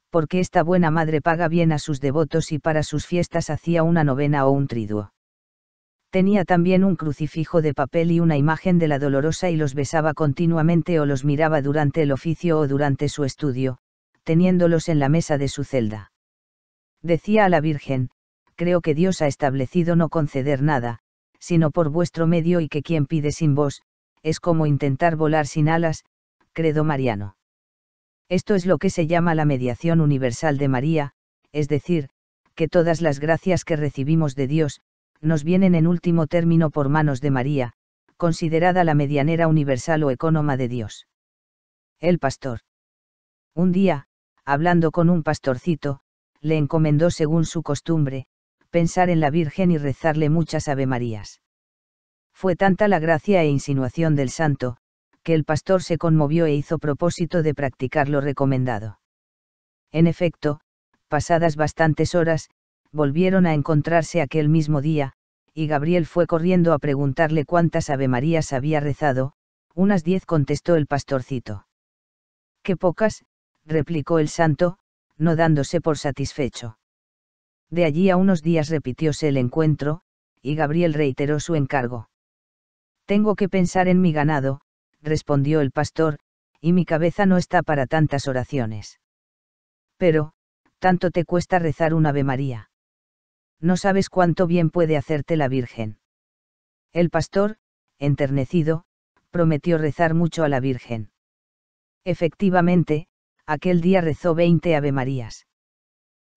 porque esta buena madre paga bien a sus devotos y para sus fiestas hacía una novena o un triduo tenía también un crucifijo de papel y una imagen de la dolorosa y los besaba continuamente o los miraba durante el oficio o durante su estudio, teniéndolos en la mesa de su celda. Decía a la Virgen, creo que Dios ha establecido no conceder nada, sino por vuestro medio y que quien pide sin vos, es como intentar volar sin alas, credo mariano. Esto es lo que se llama la mediación universal de María, es decir, que todas las gracias que recibimos de Dios, nos vienen en último término por manos de María, considerada la medianera universal o economa de Dios. El pastor. Un día, hablando con un pastorcito, le encomendó según su costumbre, pensar en la Virgen y rezarle muchas Ave Fue tanta la gracia e insinuación del santo, que el pastor se conmovió e hizo propósito de practicar lo recomendado. En efecto, pasadas bastantes horas, volvieron a encontrarse aquel mismo día, y Gabriel fue corriendo a preguntarle cuántas Avemarías había rezado, unas diez contestó el pastorcito. Qué pocas, replicó el santo, no dándose por satisfecho. De allí a unos días repitióse el encuentro, y Gabriel reiteró su encargo. Tengo que pensar en mi ganado, respondió el pastor, y mi cabeza no está para tantas oraciones. Pero, tanto te cuesta rezar una Ave María no sabes cuánto bien puede hacerte la Virgen. El pastor, enternecido, prometió rezar mucho a la Virgen. Efectivamente, aquel día rezó veinte Ave Marías.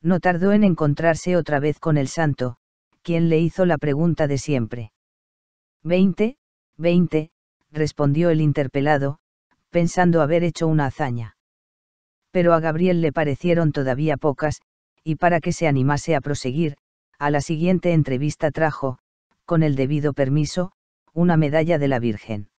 No tardó en encontrarse otra vez con el santo, quien le hizo la pregunta de siempre. Veinte, veinte, respondió el interpelado, pensando haber hecho una hazaña. Pero a Gabriel le parecieron todavía pocas, y para que se animase a proseguir, a la siguiente entrevista trajo, con el debido permiso, una medalla de la Virgen.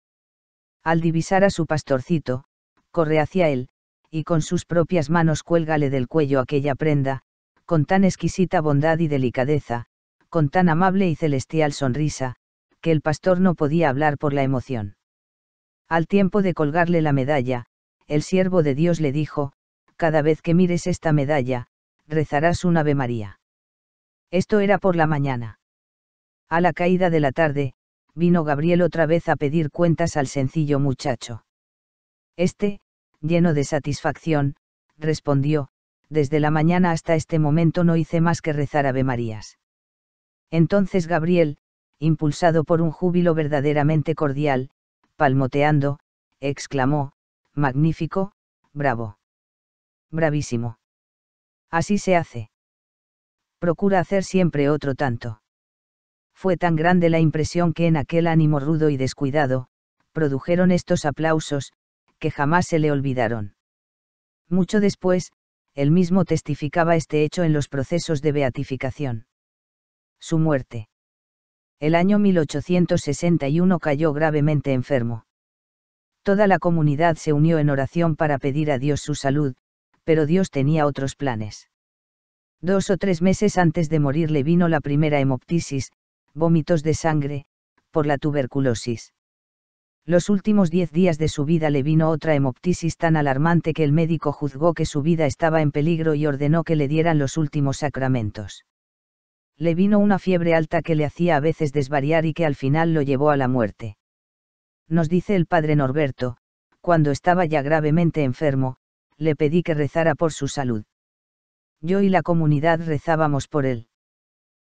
Al divisar a su pastorcito, corre hacia él, y con sus propias manos cuélgale del cuello aquella prenda, con tan exquisita bondad y delicadeza, con tan amable y celestial sonrisa, que el pastor no podía hablar por la emoción. Al tiempo de colgarle la medalla, el siervo de Dios le dijo, Cada vez que mires esta medalla, rezarás un Ave María. Esto era por la mañana. A la caída de la tarde, vino Gabriel otra vez a pedir cuentas al sencillo muchacho. Este, lleno de satisfacción, respondió, desde la mañana hasta este momento no hice más que rezar Ave Marías. Entonces Gabriel, impulsado por un júbilo verdaderamente cordial, palmoteando, exclamó, magnífico, bravo. Bravísimo. Así se hace procura hacer siempre otro tanto. Fue tan grande la impresión que en aquel ánimo rudo y descuidado, produjeron estos aplausos, que jamás se le olvidaron. Mucho después, él mismo testificaba este hecho en los procesos de beatificación. Su muerte. El año 1861 cayó gravemente enfermo. Toda la comunidad se unió en oración para pedir a Dios su salud, pero Dios tenía otros planes. Dos o tres meses antes de morir le vino la primera hemoptisis, vómitos de sangre, por la tuberculosis. Los últimos diez días de su vida le vino otra hemoptisis tan alarmante que el médico juzgó que su vida estaba en peligro y ordenó que le dieran los últimos sacramentos. Le vino una fiebre alta que le hacía a veces desvariar y que al final lo llevó a la muerte. Nos dice el padre Norberto, cuando estaba ya gravemente enfermo, le pedí que rezara por su salud yo y la comunidad rezábamos por él.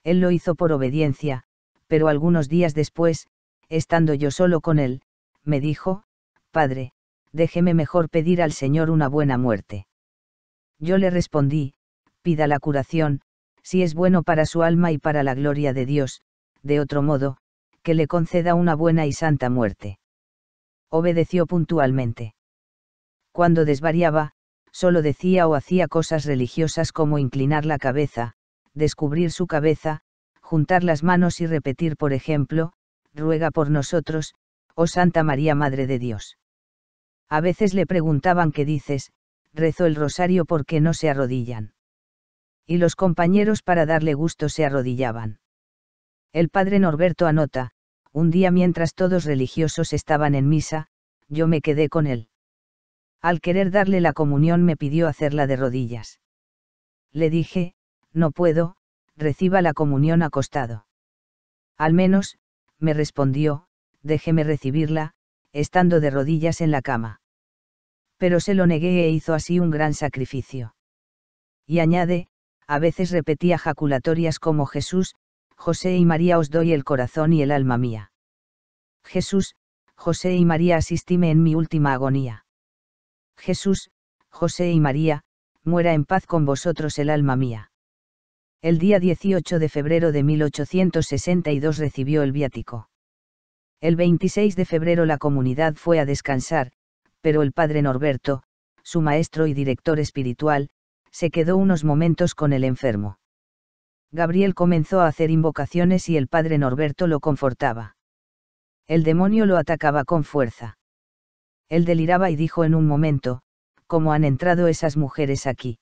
Él lo hizo por obediencia, pero algunos días después, estando yo solo con él, me dijo, Padre, déjeme mejor pedir al Señor una buena muerte. Yo le respondí, pida la curación, si es bueno para su alma y para la gloria de Dios, de otro modo, que le conceda una buena y santa muerte. Obedeció puntualmente. Cuando desvariaba, solo decía o hacía cosas religiosas como inclinar la cabeza, descubrir su cabeza, juntar las manos y repetir, por ejemplo, ruega por nosotros, oh Santa María Madre de Dios. A veces le preguntaban qué dices, rezó el rosario porque no se arrodillan. Y los compañeros para darle gusto se arrodillaban. El padre Norberto anota, un día mientras todos religiosos estaban en misa, yo me quedé con él al querer darle la comunión me pidió hacerla de rodillas. Le dije, no puedo, reciba la comunión acostado. Al menos, me respondió, déjeme recibirla, estando de rodillas en la cama. Pero se lo negué e hizo así un gran sacrificio. Y añade, a veces repetía jaculatorias como Jesús, José y María os doy el corazón y el alma mía. Jesús, José y María asistíme en mi última agonía. Jesús, José y María, muera en paz con vosotros el alma mía. El día 18 de febrero de 1862 recibió el viático. El 26 de febrero la comunidad fue a descansar, pero el padre Norberto, su maestro y director espiritual, se quedó unos momentos con el enfermo. Gabriel comenzó a hacer invocaciones y el padre Norberto lo confortaba. El demonio lo atacaba con fuerza. Él deliraba y dijo en un momento, ¿cómo han entrado esas mujeres aquí?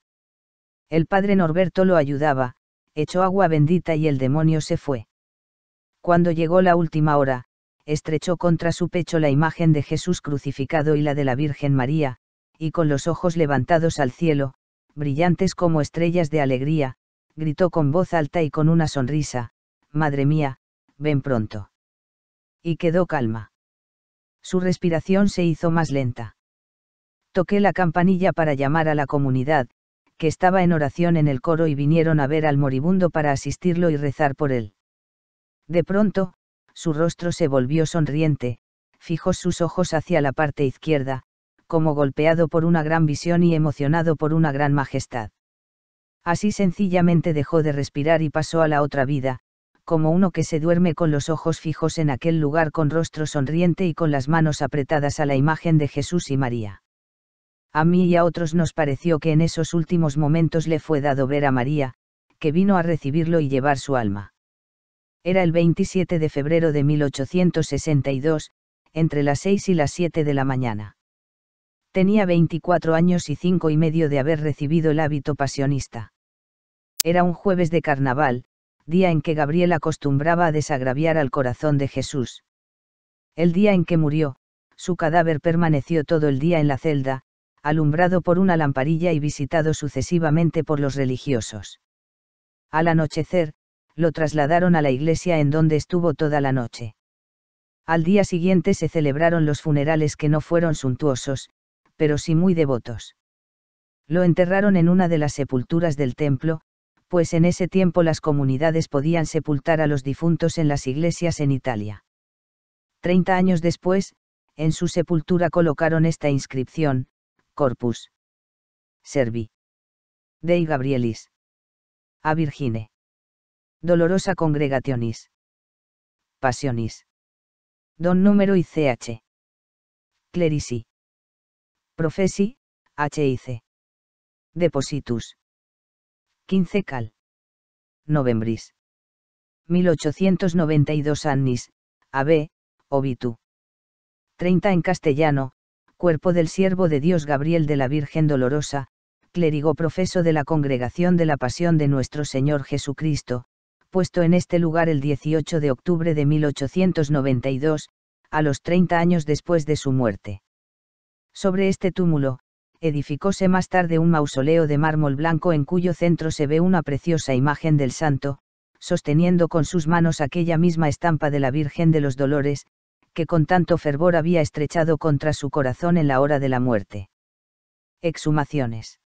El padre Norberto lo ayudaba, echó agua bendita y el demonio se fue. Cuando llegó la última hora, estrechó contra su pecho la imagen de Jesús crucificado y la de la Virgen María, y con los ojos levantados al cielo, brillantes como estrellas de alegría, gritó con voz alta y con una sonrisa, Madre mía, ven pronto. Y quedó calma. Su respiración se hizo más lenta. Toqué la campanilla para llamar a la comunidad, que estaba en oración en el coro y vinieron a ver al moribundo para asistirlo y rezar por él. De pronto, su rostro se volvió sonriente, fijó sus ojos hacia la parte izquierda, como golpeado por una gran visión y emocionado por una gran majestad. Así sencillamente dejó de respirar y pasó a la otra vida, como uno que se duerme con los ojos fijos en aquel lugar con rostro sonriente y con las manos apretadas a la imagen de Jesús y María. A mí y a otros nos pareció que en esos últimos momentos le fue dado ver a María, que vino a recibirlo y llevar su alma. Era el 27 de febrero de 1862, entre las seis y las siete de la mañana. Tenía 24 años y cinco y medio de haber recibido el hábito pasionista. Era un jueves de carnaval, día en que Gabriel acostumbraba a desagraviar al corazón de Jesús. El día en que murió, su cadáver permaneció todo el día en la celda, alumbrado por una lamparilla y visitado sucesivamente por los religiosos. Al anochecer, lo trasladaron a la iglesia en donde estuvo toda la noche. Al día siguiente se celebraron los funerales que no fueron suntuosos, pero sí muy devotos. Lo enterraron en una de las sepulturas del templo, pues en ese tiempo las comunidades podían sepultar a los difuntos en las iglesias en Italia. Treinta años después, en su sepultura colocaron esta inscripción, Corpus. Servi. Dei Gabrielis. A Virgine. Dolorosa Congregationis. Passionis. Don número ch Clerici. Profesi, HIC. Depositus. 15 Cal. Novembris. 1892 Annis, AB, Obitu. 30 en castellano, Cuerpo del Siervo de Dios Gabriel de la Virgen Dolorosa, clérigo profeso de la Congregación de la Pasión de Nuestro Señor Jesucristo, puesto en este lugar el 18 de octubre de 1892, a los 30 años después de su muerte. Sobre este túmulo, edificóse más tarde un mausoleo de mármol blanco en cuyo centro se ve una preciosa imagen del santo, sosteniendo con sus manos aquella misma estampa de la Virgen de los Dolores, que con tanto fervor había estrechado contra su corazón en la hora de la muerte. Exhumaciones.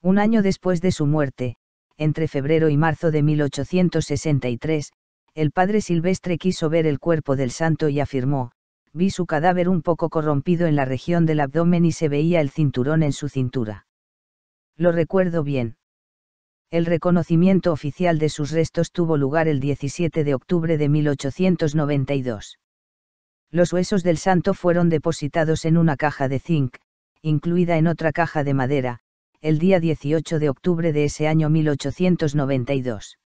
Un año después de su muerte, entre febrero y marzo de 1863, el padre Silvestre quiso ver el cuerpo del santo y afirmó, vi su cadáver un poco corrompido en la región del abdomen y se veía el cinturón en su cintura. Lo recuerdo bien. El reconocimiento oficial de sus restos tuvo lugar el 17 de octubre de 1892. Los huesos del santo fueron depositados en una caja de zinc, incluida en otra caja de madera, el día 18 de octubre de ese año 1892.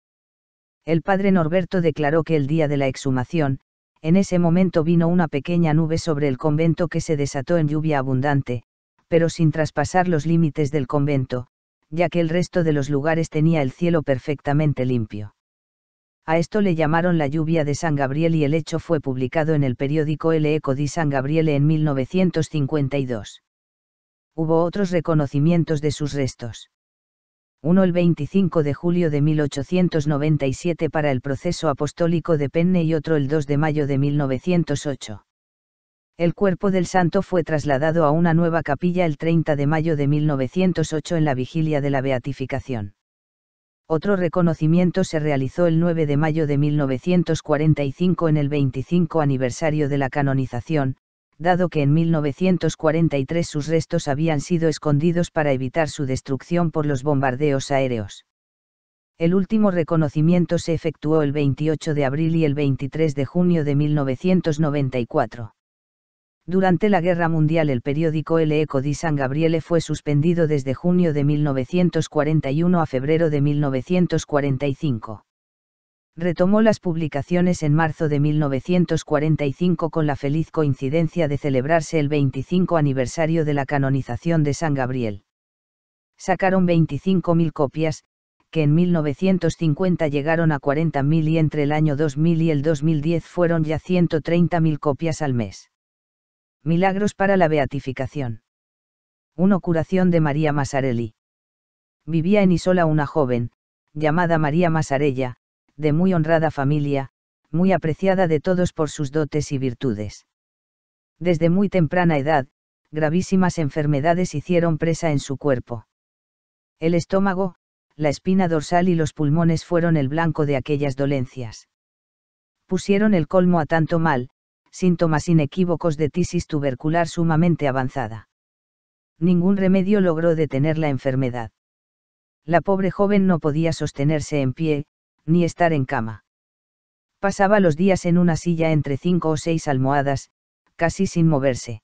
El padre Norberto declaró que el día de la exhumación, en ese momento vino una pequeña nube sobre el convento que se desató en lluvia abundante, pero sin traspasar los límites del convento, ya que el resto de los lugares tenía el cielo perfectamente limpio. A esto le llamaron la lluvia de San Gabriel y el hecho fue publicado en el periódico El Eco di San Gabriele en 1952. Hubo otros reconocimientos de sus restos uno el 25 de julio de 1897 para el proceso apostólico de Penne y otro el 2 de mayo de 1908. El cuerpo del santo fue trasladado a una nueva capilla el 30 de mayo de 1908 en la vigilia de la beatificación. Otro reconocimiento se realizó el 9 de mayo de 1945 en el 25 aniversario de la canonización, dado que en 1943 sus restos habían sido escondidos para evitar su destrucción por los bombardeos aéreos. El último reconocimiento se efectuó el 28 de abril y el 23 de junio de 1994. Durante la Guerra Mundial el periódico El Eco di San Gabriele fue suspendido desde junio de 1941 a febrero de 1945 retomó las publicaciones en marzo de 1945 con la feliz coincidencia de celebrarse el 25 aniversario de la canonización de San Gabriel. Sacaron 25.000 copias, que en 1950 llegaron a 40.000 y entre el año 2000 y el 2010 fueron ya 130.000 copias al mes. Milagros para la beatificación. 1. Curación de María Masarelli. Vivía en Isola una joven, llamada María Masarella, de muy honrada familia, muy apreciada de todos por sus dotes y virtudes. Desde muy temprana edad, gravísimas enfermedades hicieron presa en su cuerpo. El estómago, la espina dorsal y los pulmones fueron el blanco de aquellas dolencias. Pusieron el colmo a tanto mal, síntomas inequívocos de tisis tubercular sumamente avanzada. Ningún remedio logró detener la enfermedad. La pobre joven no podía sostenerse en pie, ni estar en cama. Pasaba los días en una silla entre cinco o seis almohadas, casi sin moverse.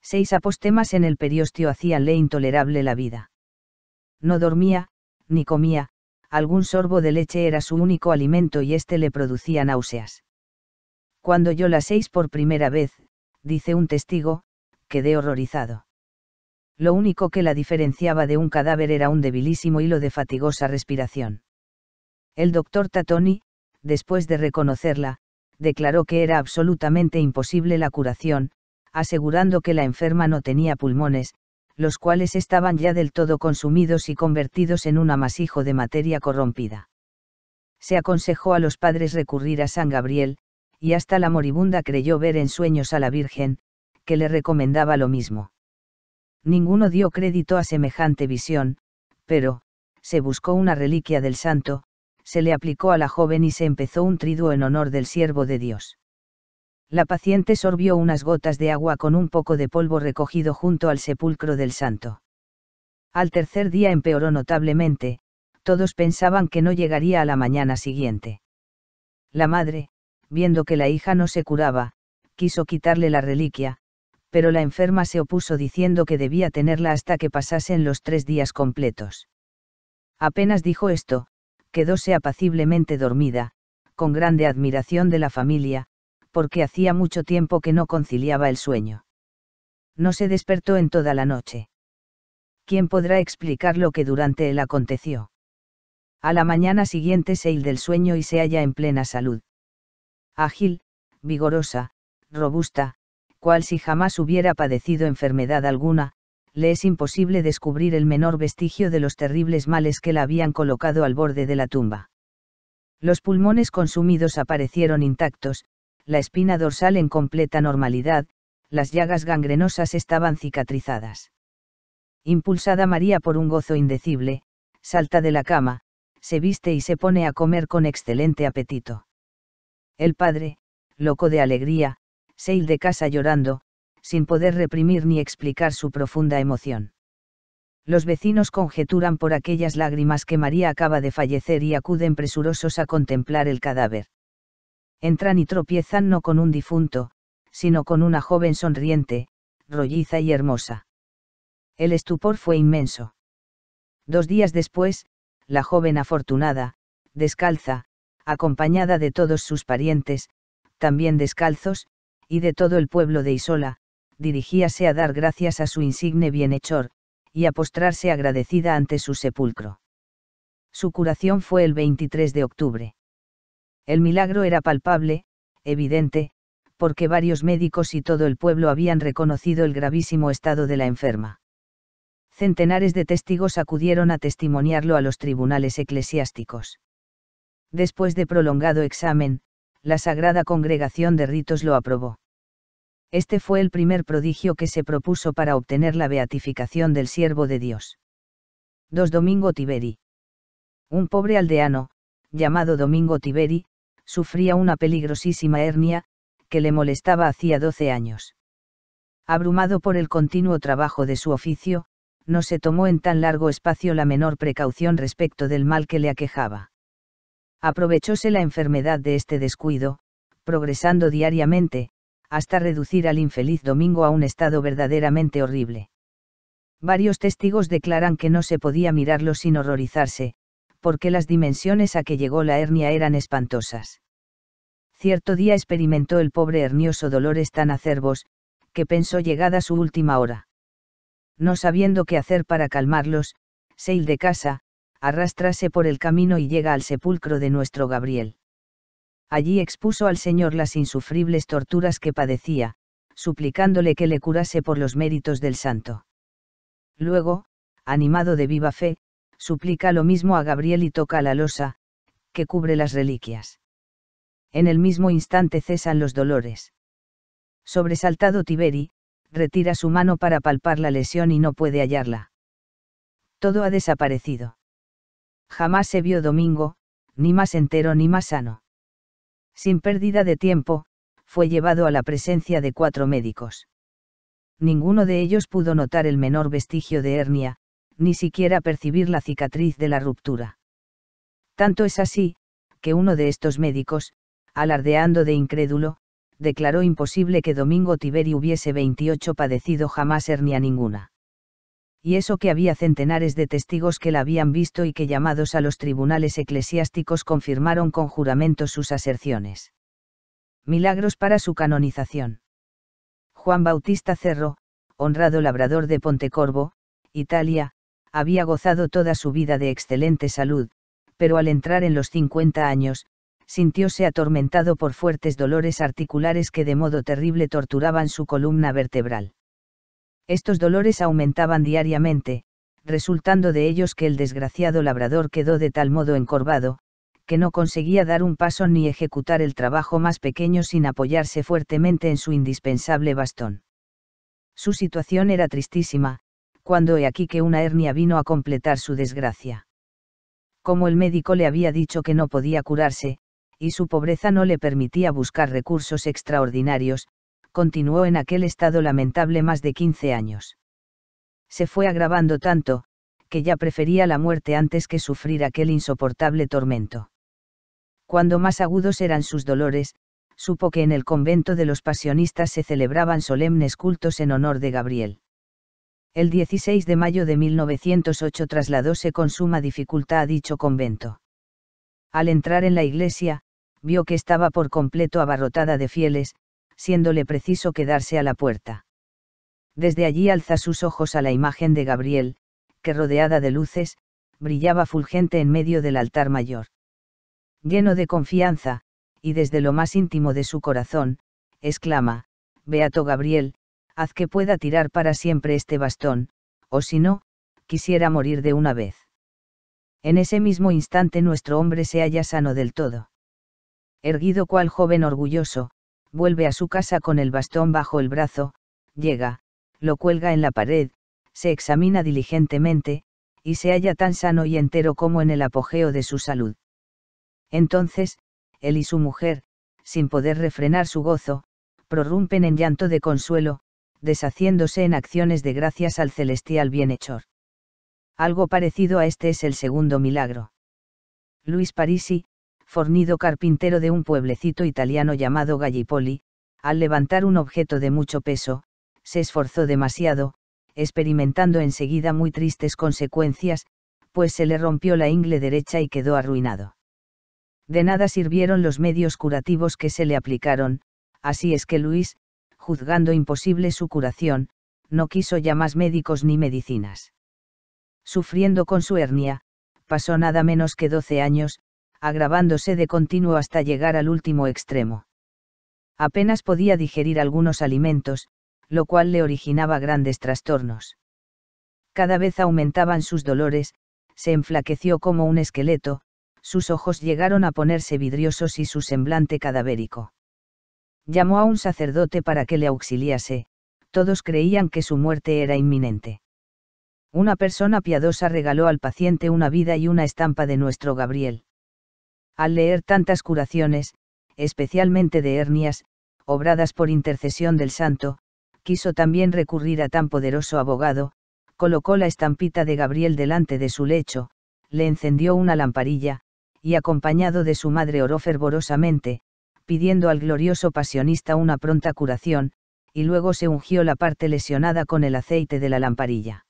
Seis apostemas en el periostio hacíanle intolerable la vida. No dormía, ni comía, algún sorbo de leche era su único alimento y éste le producía náuseas. Cuando yo la seis por primera vez, dice un testigo, quedé horrorizado. Lo único que la diferenciaba de un cadáver era un debilísimo hilo de fatigosa respiración. El doctor Tatoni, después de reconocerla, declaró que era absolutamente imposible la curación, asegurando que la enferma no tenía pulmones, los cuales estaban ya del todo consumidos y convertidos en un amasijo de materia corrompida. Se aconsejó a los padres recurrir a San Gabriel, y hasta la moribunda creyó ver en sueños a la Virgen, que le recomendaba lo mismo. Ninguno dio crédito a semejante visión, pero, se buscó una reliquia del santo, se le aplicó a la joven y se empezó un triduo en honor del siervo de Dios. La paciente sorbió unas gotas de agua con un poco de polvo recogido junto al sepulcro del santo. Al tercer día empeoró notablemente, todos pensaban que no llegaría a la mañana siguiente. La madre, viendo que la hija no se curaba, quiso quitarle la reliquia, pero la enferma se opuso diciendo que debía tenerla hasta que pasasen los tres días completos. Apenas dijo esto, quedóse apaciblemente dormida, con grande admiración de la familia, porque hacía mucho tiempo que no conciliaba el sueño. No se despertó en toda la noche. ¿Quién podrá explicar lo que durante él aconteció? A la mañana siguiente se il del sueño y se halla en plena salud. Ágil, vigorosa, robusta, cual si jamás hubiera padecido enfermedad alguna, le es imposible descubrir el menor vestigio de los terribles males que la habían colocado al borde de la tumba. Los pulmones consumidos aparecieron intactos, la espina dorsal en completa normalidad, las llagas gangrenosas estaban cicatrizadas. Impulsada María por un gozo indecible, salta de la cama, se viste y se pone a comer con excelente apetito. El padre, loco de alegría, se de casa llorando, sin poder reprimir ni explicar su profunda emoción. Los vecinos conjeturan por aquellas lágrimas que María acaba de fallecer y acuden presurosos a contemplar el cadáver. Entran y tropiezan no con un difunto, sino con una joven sonriente, rolliza y hermosa. El estupor fue inmenso. Dos días después, la joven afortunada, descalza, acompañada de todos sus parientes, también descalzos, y de todo el pueblo de Isola, dirigíase a dar gracias a su insigne bienhechor, y a postrarse agradecida ante su sepulcro. Su curación fue el 23 de octubre. El milagro era palpable, evidente, porque varios médicos y todo el pueblo habían reconocido el gravísimo estado de la enferma. Centenares de testigos acudieron a testimoniarlo a los tribunales eclesiásticos. Después de prolongado examen, la Sagrada Congregación de Ritos lo aprobó. Este fue el primer prodigio que se propuso para obtener la beatificación del siervo de Dios. 2. Domingo Tiberi. Un pobre aldeano, llamado Domingo Tiberi, sufría una peligrosísima hernia, que le molestaba hacía 12 años. Abrumado por el continuo trabajo de su oficio, no se tomó en tan largo espacio la menor precaución respecto del mal que le aquejaba. Aprovechóse la enfermedad de este descuido, progresando diariamente, hasta reducir al infeliz domingo a un estado verdaderamente horrible. Varios testigos declaran que no se podía mirarlo sin horrorizarse, porque las dimensiones a que llegó la hernia eran espantosas. Cierto día experimentó el pobre hernioso dolores tan acervos, que pensó llegada su última hora. No sabiendo qué hacer para calmarlos, se de casa, arrastrase por el camino y llega al sepulcro de nuestro Gabriel. Allí expuso al Señor las insufribles torturas que padecía, suplicándole que le curase por los méritos del santo. Luego, animado de viva fe, suplica lo mismo a Gabriel y toca la losa, que cubre las reliquias. En el mismo instante cesan los dolores. Sobresaltado Tiberi, retira su mano para palpar la lesión y no puede hallarla. Todo ha desaparecido. Jamás se vio Domingo, ni más entero ni más sano. Sin pérdida de tiempo, fue llevado a la presencia de cuatro médicos. Ninguno de ellos pudo notar el menor vestigio de hernia, ni siquiera percibir la cicatriz de la ruptura. Tanto es así, que uno de estos médicos, alardeando de incrédulo, declaró imposible que Domingo Tiberi hubiese 28 padecido jamás hernia ninguna y eso que había centenares de testigos que la habían visto y que llamados a los tribunales eclesiásticos confirmaron con juramento sus aserciones. Milagros para su canonización. Juan Bautista Cerro, honrado labrador de Pontecorvo, Italia, había gozado toda su vida de excelente salud, pero al entrar en los 50 años, sintióse atormentado por fuertes dolores articulares que de modo terrible torturaban su columna vertebral. Estos dolores aumentaban diariamente, resultando de ellos que el desgraciado labrador quedó de tal modo encorvado, que no conseguía dar un paso ni ejecutar el trabajo más pequeño sin apoyarse fuertemente en su indispensable bastón. Su situación era tristísima, cuando he aquí que una hernia vino a completar su desgracia. Como el médico le había dicho que no podía curarse, y su pobreza no le permitía buscar recursos extraordinarios, continuó en aquel estado lamentable más de 15 años. Se fue agravando tanto, que ya prefería la muerte antes que sufrir aquel insoportable tormento. Cuando más agudos eran sus dolores, supo que en el convento de los pasionistas se celebraban solemnes cultos en honor de Gabriel. El 16 de mayo de 1908 trasladóse con suma dificultad a dicho convento. Al entrar en la iglesia, vio que estaba por completo abarrotada de fieles, siéndole preciso quedarse a la puerta. Desde allí alza sus ojos a la imagen de Gabriel, que rodeada de luces, brillaba fulgente en medio del altar mayor. Lleno de confianza, y desde lo más íntimo de su corazón, exclama, Beato Gabriel, haz que pueda tirar para siempre este bastón, o si no, quisiera morir de una vez. En ese mismo instante nuestro hombre se halla sano del todo. Erguido cual joven orgulloso, vuelve a su casa con el bastón bajo el brazo, llega, lo cuelga en la pared, se examina diligentemente, y se halla tan sano y entero como en el apogeo de su salud. Entonces, él y su mujer, sin poder refrenar su gozo, prorrumpen en llanto de consuelo, deshaciéndose en acciones de gracias al celestial bienhechor. Algo parecido a este es el segundo milagro. Luis Parisi, fornido carpintero de un pueblecito italiano llamado Gallipoli, al levantar un objeto de mucho peso, se esforzó demasiado, experimentando enseguida muy tristes consecuencias, pues se le rompió la ingle derecha y quedó arruinado. De nada sirvieron los medios curativos que se le aplicaron, así es que Luis, juzgando imposible su curación, no quiso ya más médicos ni medicinas. Sufriendo con su hernia, pasó nada menos que 12 años, agravándose de continuo hasta llegar al último extremo. Apenas podía digerir algunos alimentos, lo cual le originaba grandes trastornos. Cada vez aumentaban sus dolores, se enflaqueció como un esqueleto, sus ojos llegaron a ponerse vidriosos y su semblante cadavérico. Llamó a un sacerdote para que le auxiliase, todos creían que su muerte era inminente. Una persona piadosa regaló al paciente una vida y una estampa de nuestro Gabriel. Al leer tantas curaciones, especialmente de hernias, obradas por intercesión del santo, quiso también recurrir a tan poderoso abogado, colocó la estampita de Gabriel delante de su lecho, le encendió una lamparilla, y acompañado de su madre oró fervorosamente, pidiendo al glorioso pasionista una pronta curación, y luego se ungió la parte lesionada con el aceite de la lamparilla.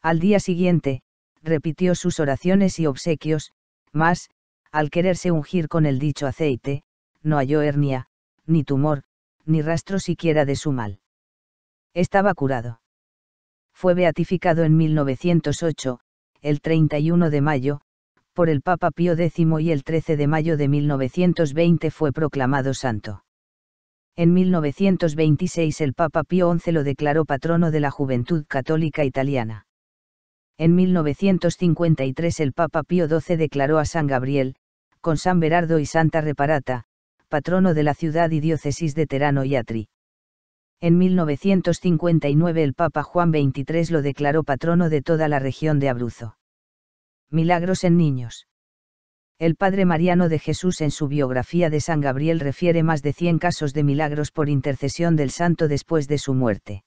Al día siguiente, repitió sus oraciones y obsequios, más. Al quererse ungir con el dicho aceite, no halló hernia, ni tumor, ni rastro siquiera de su mal. Estaba curado. Fue beatificado en 1908, el 31 de mayo, por el Papa Pío X y el 13 de mayo de 1920 fue proclamado santo. En 1926 el Papa Pío XI lo declaró patrono de la juventud católica italiana. En 1953 el Papa Pío XII declaró a San Gabriel, con San Berardo y Santa Reparata, patrono de la ciudad y diócesis de Terano y Atri. En 1959 el Papa Juan XXIII lo declaró patrono de toda la región de Abruzzo. Milagros en niños. El padre Mariano de Jesús en su biografía de San Gabriel refiere más de 100 casos de milagros por intercesión del santo después de su muerte.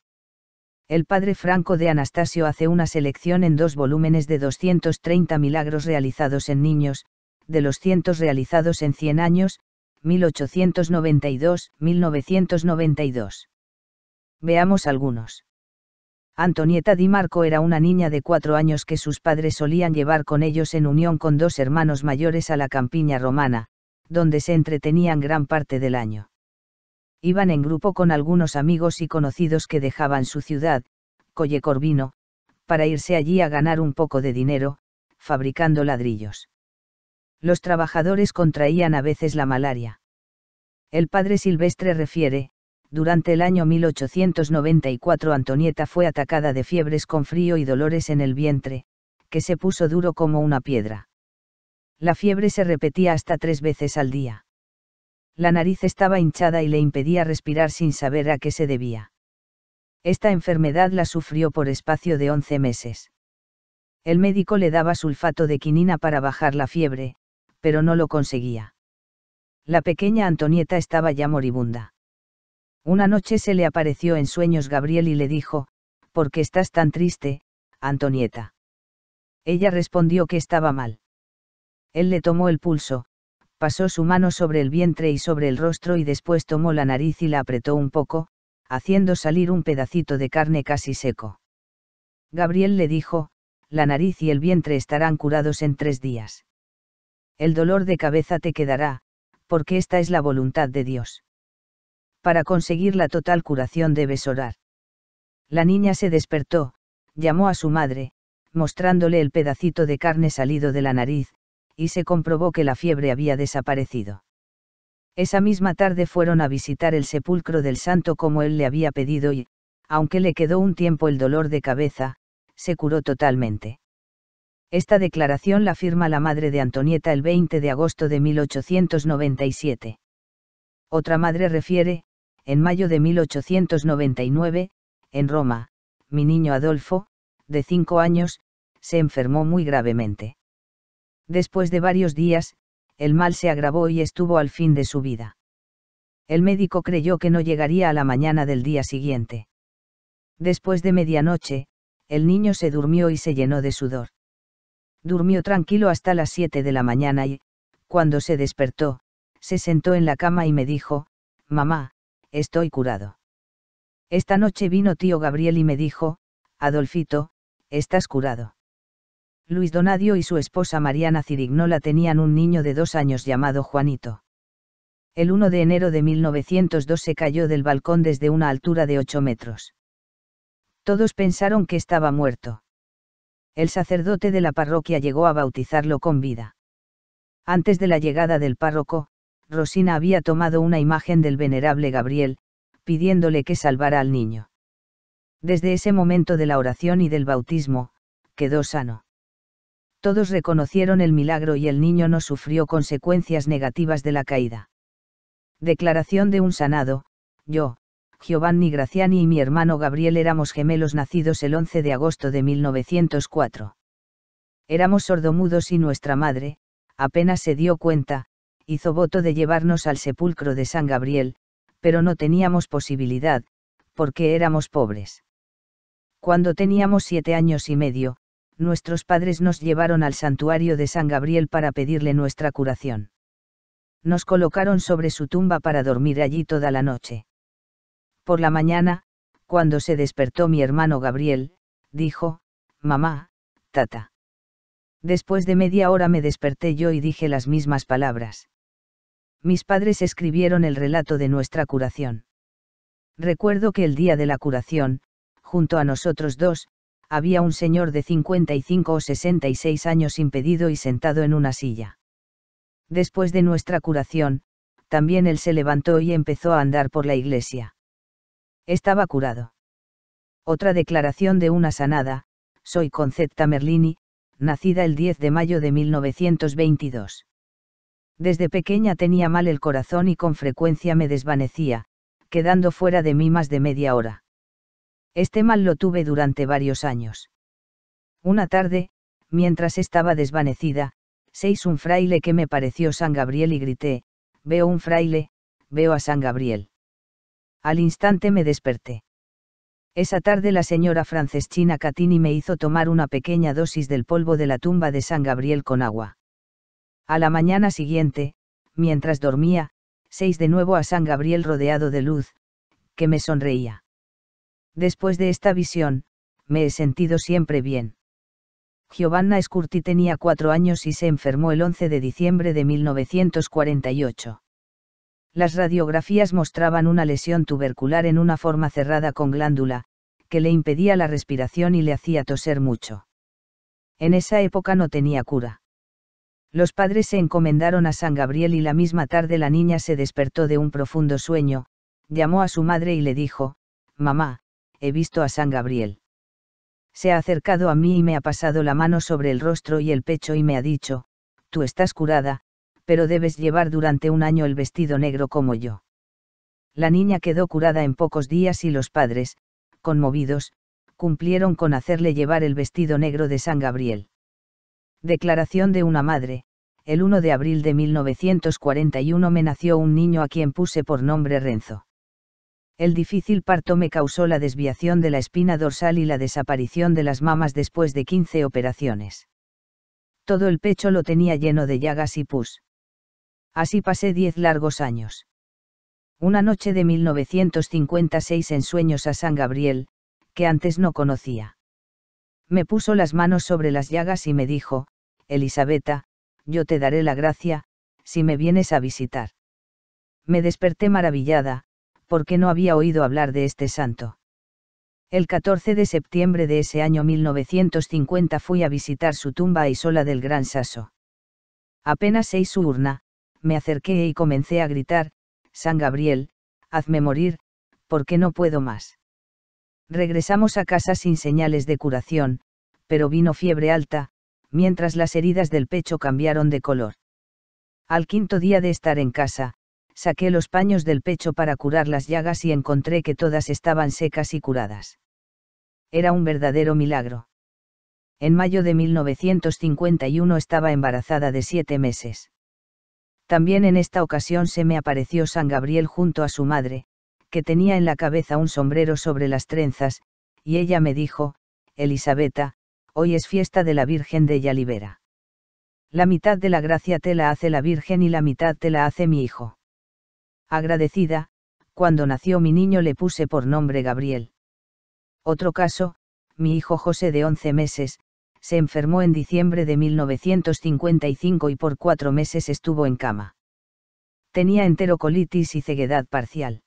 El padre Franco de Anastasio hace una selección en dos volúmenes de 230 milagros realizados en niños, de los cientos realizados en 100 años, 1892-1992. Veamos algunos. Antonieta Di Marco era una niña de cuatro años que sus padres solían llevar con ellos en unión con dos hermanos mayores a la campiña romana, donde se entretenían gran parte del año. Iban en grupo con algunos amigos y conocidos que dejaban su ciudad, Collecorvino, para irse allí a ganar un poco de dinero, fabricando ladrillos los trabajadores contraían a veces la malaria. El padre Silvestre refiere, durante el año 1894 Antonieta fue atacada de fiebres con frío y dolores en el vientre, que se puso duro como una piedra. La fiebre se repetía hasta tres veces al día. La nariz estaba hinchada y le impedía respirar sin saber a qué se debía. Esta enfermedad la sufrió por espacio de 11 meses. El médico le daba sulfato de quinina para bajar la fiebre, pero no lo conseguía. La pequeña Antonieta estaba ya moribunda. Una noche se le apareció en sueños Gabriel y le dijo, ¿por qué estás tan triste, Antonieta? Ella respondió que estaba mal. Él le tomó el pulso, pasó su mano sobre el vientre y sobre el rostro y después tomó la nariz y la apretó un poco, haciendo salir un pedacito de carne casi seco. Gabriel le dijo, la nariz y el vientre estarán curados en tres días el dolor de cabeza te quedará, porque esta es la voluntad de Dios. Para conseguir la total curación debes orar. La niña se despertó, llamó a su madre, mostrándole el pedacito de carne salido de la nariz, y se comprobó que la fiebre había desaparecido. Esa misma tarde fueron a visitar el sepulcro del santo como él le había pedido y, aunque le quedó un tiempo el dolor de cabeza, se curó totalmente. Esta declaración la firma la madre de Antonieta el 20 de agosto de 1897. Otra madre refiere, en mayo de 1899, en Roma, mi niño Adolfo, de cinco años, se enfermó muy gravemente. Después de varios días, el mal se agravó y estuvo al fin de su vida. El médico creyó que no llegaría a la mañana del día siguiente. Después de medianoche, el niño se durmió y se llenó de sudor. Durmió tranquilo hasta las 7 de la mañana y, cuando se despertó, se sentó en la cama y me dijo, Mamá, estoy curado. Esta noche vino tío Gabriel y me dijo, Adolfito, estás curado. Luis Donadio y su esposa Mariana Cirignola tenían un niño de dos años llamado Juanito. El 1 de enero de 1902 se cayó del balcón desde una altura de 8 metros. Todos pensaron que estaba muerto el sacerdote de la parroquia llegó a bautizarlo con vida. Antes de la llegada del párroco, Rosina había tomado una imagen del venerable Gabriel, pidiéndole que salvara al niño. Desde ese momento de la oración y del bautismo, quedó sano. Todos reconocieron el milagro y el niño no sufrió consecuencias negativas de la caída. Declaración de un sanado, yo, Giovanni Graciani y mi hermano Gabriel éramos gemelos nacidos el 11 de agosto de 1904. Éramos sordomudos y nuestra madre, apenas se dio cuenta, hizo voto de llevarnos al sepulcro de San Gabriel, pero no teníamos posibilidad, porque éramos pobres. Cuando teníamos siete años y medio, nuestros padres nos llevaron al santuario de San Gabriel para pedirle nuestra curación. Nos colocaron sobre su tumba para dormir allí toda la noche. Por la mañana, cuando se despertó mi hermano Gabriel, dijo, Mamá, tata. Después de media hora me desperté yo y dije las mismas palabras. Mis padres escribieron el relato de nuestra curación. Recuerdo que el día de la curación, junto a nosotros dos, había un señor de 55 o 66 años impedido y sentado en una silla. Después de nuestra curación, también él se levantó y empezó a andar por la iglesia. Estaba curado. Otra declaración de una sanada, soy Concepta Merlini, nacida el 10 de mayo de 1922. Desde pequeña tenía mal el corazón y con frecuencia me desvanecía, quedando fuera de mí más de media hora. Este mal lo tuve durante varios años. Una tarde, mientras estaba desvanecida, seis un fraile que me pareció San Gabriel y grité, veo un fraile, veo a San Gabriel. Al instante me desperté. Esa tarde la señora Franceschina Catini me hizo tomar una pequeña dosis del polvo de la tumba de San Gabriel con agua. A la mañana siguiente, mientras dormía, seis de nuevo a San Gabriel rodeado de luz, que me sonreía. Después de esta visión, me he sentido siempre bien. Giovanna Scurti tenía cuatro años y se enfermó el 11 de diciembre de 1948. Las radiografías mostraban una lesión tubercular en una forma cerrada con glándula, que le impedía la respiración y le hacía toser mucho. En esa época no tenía cura. Los padres se encomendaron a San Gabriel y la misma tarde la niña se despertó de un profundo sueño, llamó a su madre y le dijo, Mamá, he visto a San Gabriel. Se ha acercado a mí y me ha pasado la mano sobre el rostro y el pecho y me ha dicho, Tú estás curada, pero debes llevar durante un año el vestido negro como yo. La niña quedó curada en pocos días y los padres, conmovidos, cumplieron con hacerle llevar el vestido negro de San Gabriel. Declaración de una madre. El 1 de abril de 1941 me nació un niño a quien puse por nombre Renzo. El difícil parto me causó la desviación de la espina dorsal y la desaparición de las mamas después de 15 operaciones. Todo el pecho lo tenía lleno de llagas y pus. Así pasé diez largos años. Una noche de 1956 en sueños a San Gabriel, que antes no conocía. Me puso las manos sobre las llagas y me dijo, Elisabetta, yo te daré la gracia, si me vienes a visitar. Me desperté maravillada, porque no había oído hablar de este santo. El 14 de septiembre de ese año 1950 fui a visitar su tumba y sola del Gran Saso. Apenas seis su urna, me acerqué y comencé a gritar, San Gabriel, hazme morir, porque no puedo más. Regresamos a casa sin señales de curación, pero vino fiebre alta, mientras las heridas del pecho cambiaron de color. Al quinto día de estar en casa, saqué los paños del pecho para curar las llagas y encontré que todas estaban secas y curadas. Era un verdadero milagro. En mayo de 1951 estaba embarazada de siete meses. También en esta ocasión se me apareció San Gabriel junto a su madre, que tenía en la cabeza un sombrero sobre las trenzas, y ella me dijo, Elisabetta, hoy es fiesta de la Virgen de Yalibera. La mitad de la gracia te la hace la Virgen y la mitad te la hace mi hijo. Agradecida, cuando nació mi niño le puse por nombre Gabriel. Otro caso, mi hijo José de once meses, se enfermó en diciembre de 1955 y por cuatro meses estuvo en cama. Tenía enterocolitis y ceguedad parcial.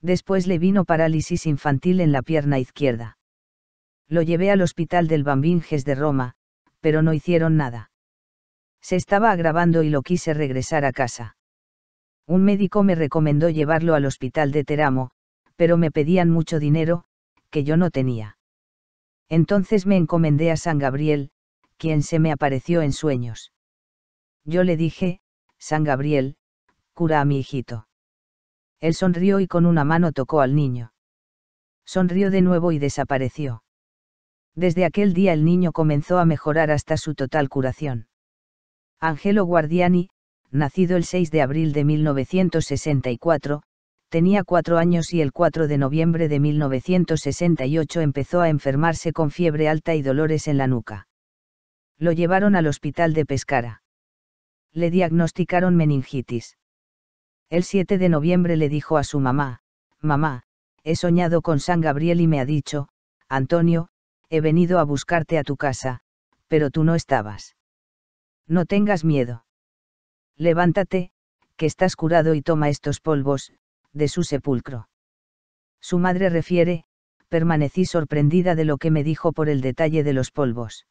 Después le vino parálisis infantil en la pierna izquierda. Lo llevé al hospital del Bambinges de Roma, pero no hicieron nada. Se estaba agravando y lo quise regresar a casa. Un médico me recomendó llevarlo al hospital de Teramo, pero me pedían mucho dinero, que yo no tenía. Entonces me encomendé a San Gabriel, quien se me apareció en sueños. Yo le dije, San Gabriel, cura a mi hijito. Él sonrió y con una mano tocó al niño. Sonrió de nuevo y desapareció. Desde aquel día el niño comenzó a mejorar hasta su total curación. Angelo Guardiani, nacido el 6 de abril de 1964, tenía cuatro años y el 4 de noviembre de 1968 empezó a enfermarse con fiebre alta y dolores en la nuca. Lo llevaron al hospital de Pescara. Le diagnosticaron meningitis. El 7 de noviembre le dijo a su mamá, Mamá, he soñado con San Gabriel y me ha dicho, Antonio, he venido a buscarte a tu casa, pero tú no estabas. No tengas miedo. Levántate, que estás curado y toma estos polvos, de su sepulcro. Su madre refiere, permanecí sorprendida de lo que me dijo por el detalle de los polvos.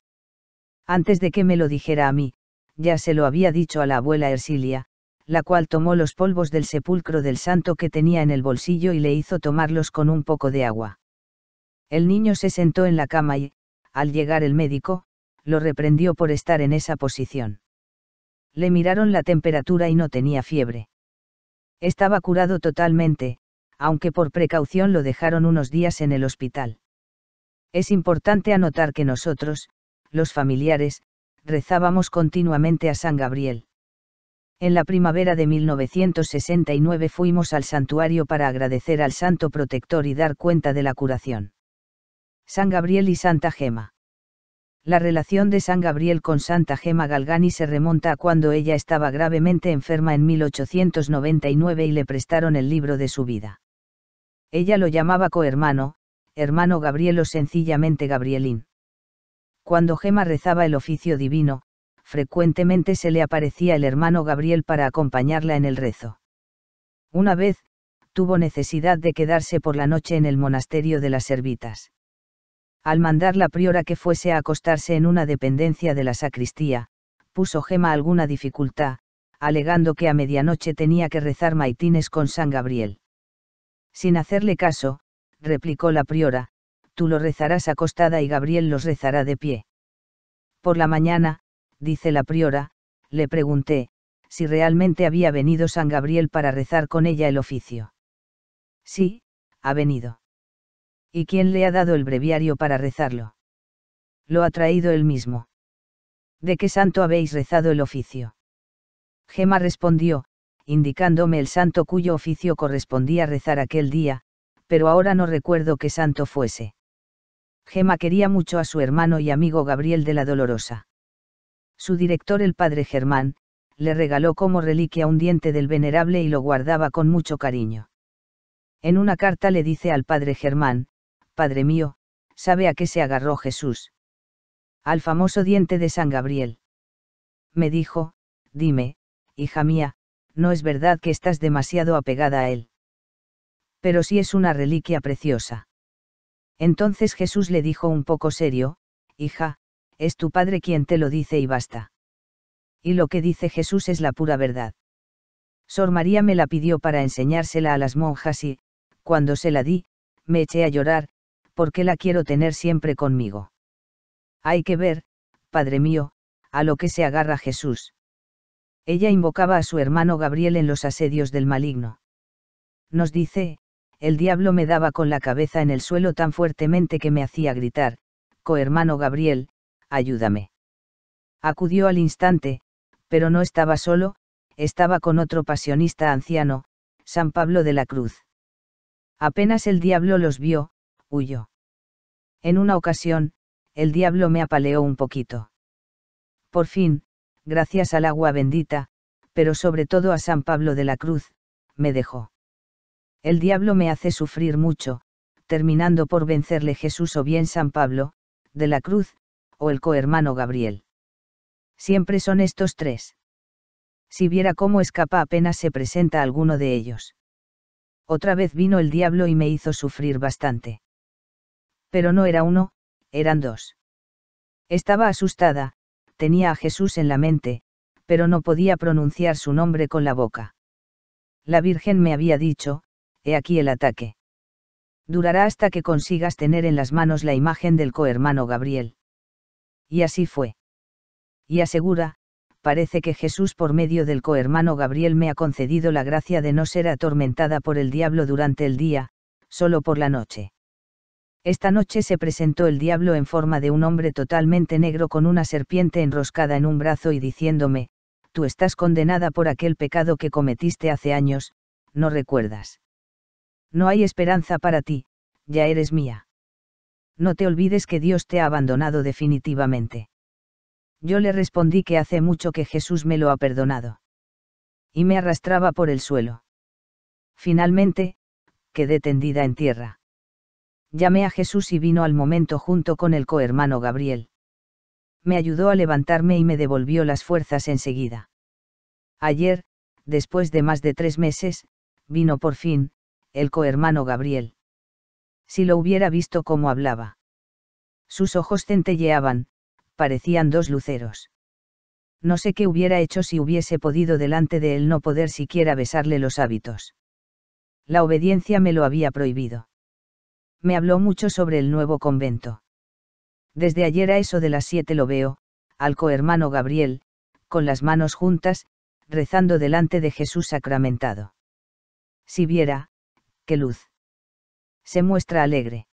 Antes de que me lo dijera a mí, ya se lo había dicho a la abuela Ersilia, la cual tomó los polvos del sepulcro del santo que tenía en el bolsillo y le hizo tomarlos con un poco de agua. El niño se sentó en la cama y, al llegar el médico, lo reprendió por estar en esa posición. Le miraron la temperatura y no tenía fiebre. Estaba curado totalmente, aunque por precaución lo dejaron unos días en el hospital. Es importante anotar que nosotros, los familiares, rezábamos continuamente a San Gabriel. En la primavera de 1969 fuimos al santuario para agradecer al santo protector y dar cuenta de la curación. San Gabriel y Santa Gema. La relación de San Gabriel con Santa Gema Galgani se remonta a cuando ella estaba gravemente enferma en 1899 y le prestaron el libro de su vida. Ella lo llamaba cohermano, hermano Gabriel o sencillamente Gabrielín. Cuando Gema rezaba el oficio divino, frecuentemente se le aparecía el hermano Gabriel para acompañarla en el rezo. Una vez, tuvo necesidad de quedarse por la noche en el monasterio de las Servitas. Al mandar la priora que fuese a acostarse en una dependencia de la sacristía, puso Gema alguna dificultad, alegando que a medianoche tenía que rezar maitines con San Gabriel. Sin hacerle caso, replicó la priora, tú lo rezarás acostada y Gabriel los rezará de pie. Por la mañana, dice la priora, le pregunté, si realmente había venido San Gabriel para rezar con ella el oficio. Sí, ha venido. ¿Y quién le ha dado el breviario para rezarlo? Lo ha traído él mismo. ¿De qué santo habéis rezado el oficio? Gema respondió, indicándome el santo cuyo oficio correspondía rezar aquel día, pero ahora no recuerdo qué santo fuese. Gema quería mucho a su hermano y amigo Gabriel de la Dolorosa. Su director, el padre Germán, le regaló como reliquia un diente del venerable y lo guardaba con mucho cariño. En una carta le dice al padre Germán, Padre mío, sabe a qué se agarró Jesús. Al famoso diente de San Gabriel. Me dijo, dime, hija mía, no es verdad que estás demasiado apegada a él. Pero sí es una reliquia preciosa. Entonces Jesús le dijo un poco serio, hija, es tu padre quien te lo dice y basta. Y lo que dice Jesús es la pura verdad. Sor María me la pidió para enseñársela a las monjas y, cuando se la di, me eché a llorar, porque la quiero tener siempre conmigo. Hay que ver, Padre mío, a lo que se agarra Jesús. Ella invocaba a su hermano Gabriel en los asedios del maligno. Nos dice, el diablo me daba con la cabeza en el suelo tan fuertemente que me hacía gritar, cohermano Gabriel, ayúdame. Acudió al instante, pero no estaba solo, estaba con otro pasionista anciano, San Pablo de la Cruz. Apenas el diablo los vio, huyó. En una ocasión, el diablo me apaleó un poquito. Por fin, gracias al agua bendita, pero sobre todo a San Pablo de la Cruz, me dejó. El diablo me hace sufrir mucho, terminando por vencerle Jesús o bien San Pablo, de la Cruz, o el cohermano Gabriel. Siempre son estos tres. Si viera cómo escapa apenas se presenta alguno de ellos. Otra vez vino el diablo y me hizo sufrir bastante pero no era uno, eran dos. Estaba asustada, tenía a Jesús en la mente, pero no podía pronunciar su nombre con la boca. La Virgen me había dicho, he aquí el ataque. Durará hasta que consigas tener en las manos la imagen del cohermano Gabriel. Y así fue. Y asegura, parece que Jesús por medio del cohermano Gabriel me ha concedido la gracia de no ser atormentada por el diablo durante el día, solo por la noche. Esta noche se presentó el diablo en forma de un hombre totalmente negro con una serpiente enroscada en un brazo y diciéndome, tú estás condenada por aquel pecado que cometiste hace años, no recuerdas. No hay esperanza para ti, ya eres mía. No te olvides que Dios te ha abandonado definitivamente. Yo le respondí que hace mucho que Jesús me lo ha perdonado. Y me arrastraba por el suelo. Finalmente, quedé tendida en tierra llamé a Jesús y vino al momento junto con el cohermano Gabriel. Me ayudó a levantarme y me devolvió las fuerzas enseguida. Ayer, después de más de tres meses, vino por fin, el cohermano Gabriel. Si lo hubiera visto cómo hablaba. Sus ojos centelleaban, parecían dos luceros. No sé qué hubiera hecho si hubiese podido delante de él no poder siquiera besarle los hábitos. La obediencia me lo había prohibido me habló mucho sobre el nuevo convento. Desde ayer a eso de las siete lo veo, al cohermano Gabriel, con las manos juntas, rezando delante de Jesús sacramentado. Si viera, qué luz. Se muestra alegre.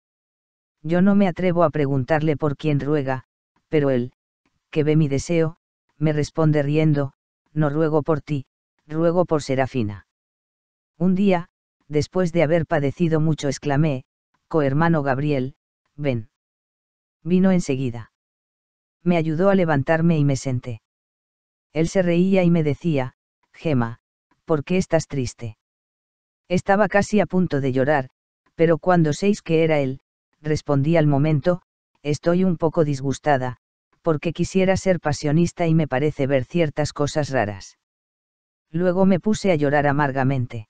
Yo no me atrevo a preguntarle por quién ruega, pero él, que ve mi deseo, me responde riendo, no ruego por ti, ruego por Serafina. Un día, después de haber padecido mucho, exclamé, hermano Gabriel, ven. Vino enseguida. Me ayudó a levantarme y me senté. Él se reía y me decía, Gema, ¿por qué estás triste? Estaba casi a punto de llorar, pero cuando seis que era él, respondí al momento, estoy un poco disgustada, porque quisiera ser pasionista y me parece ver ciertas cosas raras. Luego me puse a llorar amargamente.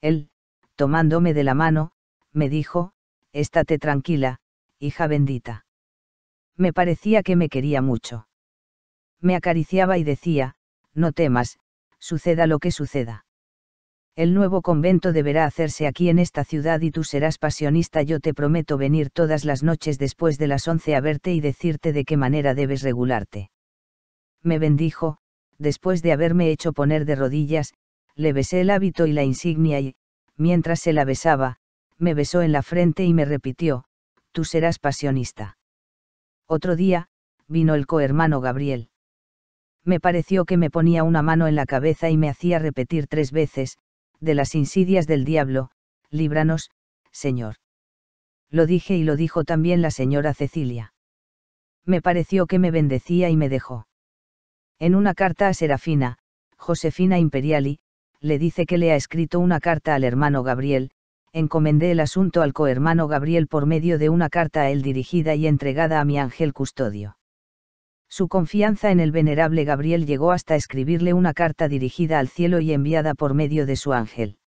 Él, tomándome de la mano, me dijo, estate tranquila, hija bendita. Me parecía que me quería mucho. Me acariciaba y decía, no temas, suceda lo que suceda. El nuevo convento deberá hacerse aquí en esta ciudad y tú serás pasionista. Yo te prometo venir todas las noches después de las once a verte y decirte de qué manera debes regularte. Me bendijo, después de haberme hecho poner de rodillas, le besé el hábito y la insignia y, mientras se la besaba, me besó en la frente y me repitió, tú serás pasionista. Otro día, vino el cohermano Gabriel. Me pareció que me ponía una mano en la cabeza y me hacía repetir tres veces, de las insidias del diablo, líbranos, Señor. Lo dije y lo dijo también la señora Cecilia. Me pareció que me bendecía y me dejó. En una carta a Serafina, Josefina Imperiali, le dice que le ha escrito una carta al hermano Gabriel, encomendé el asunto al cohermano Gabriel por medio de una carta a él dirigida y entregada a mi ángel custodio. Su confianza en el venerable Gabriel llegó hasta escribirle una carta dirigida al cielo y enviada por medio de su ángel.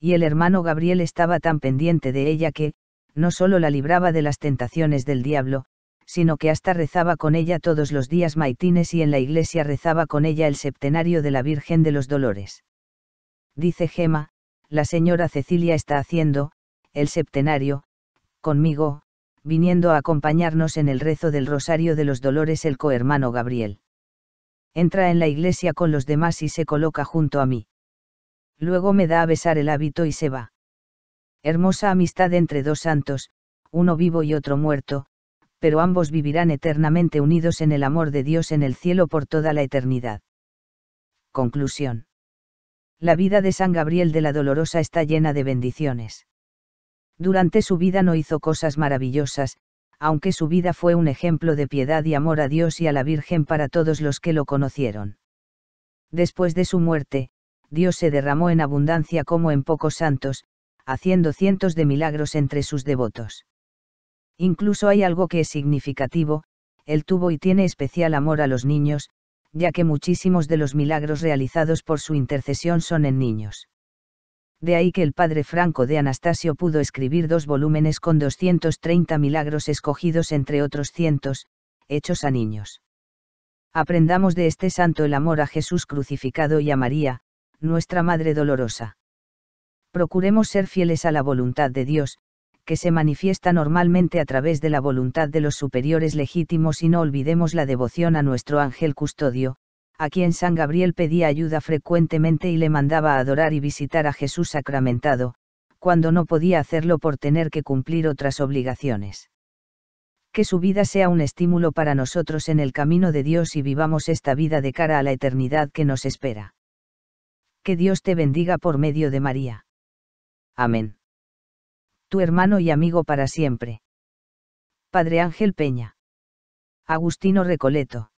Y el hermano Gabriel estaba tan pendiente de ella que, no solo la libraba de las tentaciones del diablo, sino que hasta rezaba con ella todos los días maitines y en la iglesia rezaba con ella el septenario de la Virgen de los Dolores. Dice Gema, la señora Cecilia está haciendo, el septenario, conmigo, viniendo a acompañarnos en el rezo del Rosario de los Dolores el cohermano Gabriel. Entra en la iglesia con los demás y se coloca junto a mí. Luego me da a besar el hábito y se va. Hermosa amistad entre dos santos, uno vivo y otro muerto, pero ambos vivirán eternamente unidos en el amor de Dios en el cielo por toda la eternidad. Conclusión la vida de San Gabriel de la Dolorosa está llena de bendiciones. Durante su vida no hizo cosas maravillosas, aunque su vida fue un ejemplo de piedad y amor a Dios y a la Virgen para todos los que lo conocieron. Después de su muerte, Dios se derramó en abundancia como en pocos santos, haciendo cientos de milagros entre sus devotos. Incluso hay algo que es significativo, él tuvo y tiene especial amor a los niños, ya que muchísimos de los milagros realizados por su intercesión son en niños. De ahí que el padre Franco de Anastasio pudo escribir dos volúmenes con 230 milagros escogidos entre otros cientos, hechos a niños. Aprendamos de este santo el amor a Jesús crucificado y a María, nuestra Madre Dolorosa. Procuremos ser fieles a la voluntad de Dios, que se manifiesta normalmente a través de la voluntad de los superiores legítimos y no olvidemos la devoción a nuestro ángel custodio, a quien San Gabriel pedía ayuda frecuentemente y le mandaba a adorar y visitar a Jesús sacramentado, cuando no podía hacerlo por tener que cumplir otras obligaciones. Que su vida sea un estímulo para nosotros en el camino de Dios y vivamos esta vida de cara a la eternidad que nos espera. Que Dios te bendiga por medio de María. Amén tu hermano y amigo para siempre. Padre Ángel Peña. Agustino Recoleto.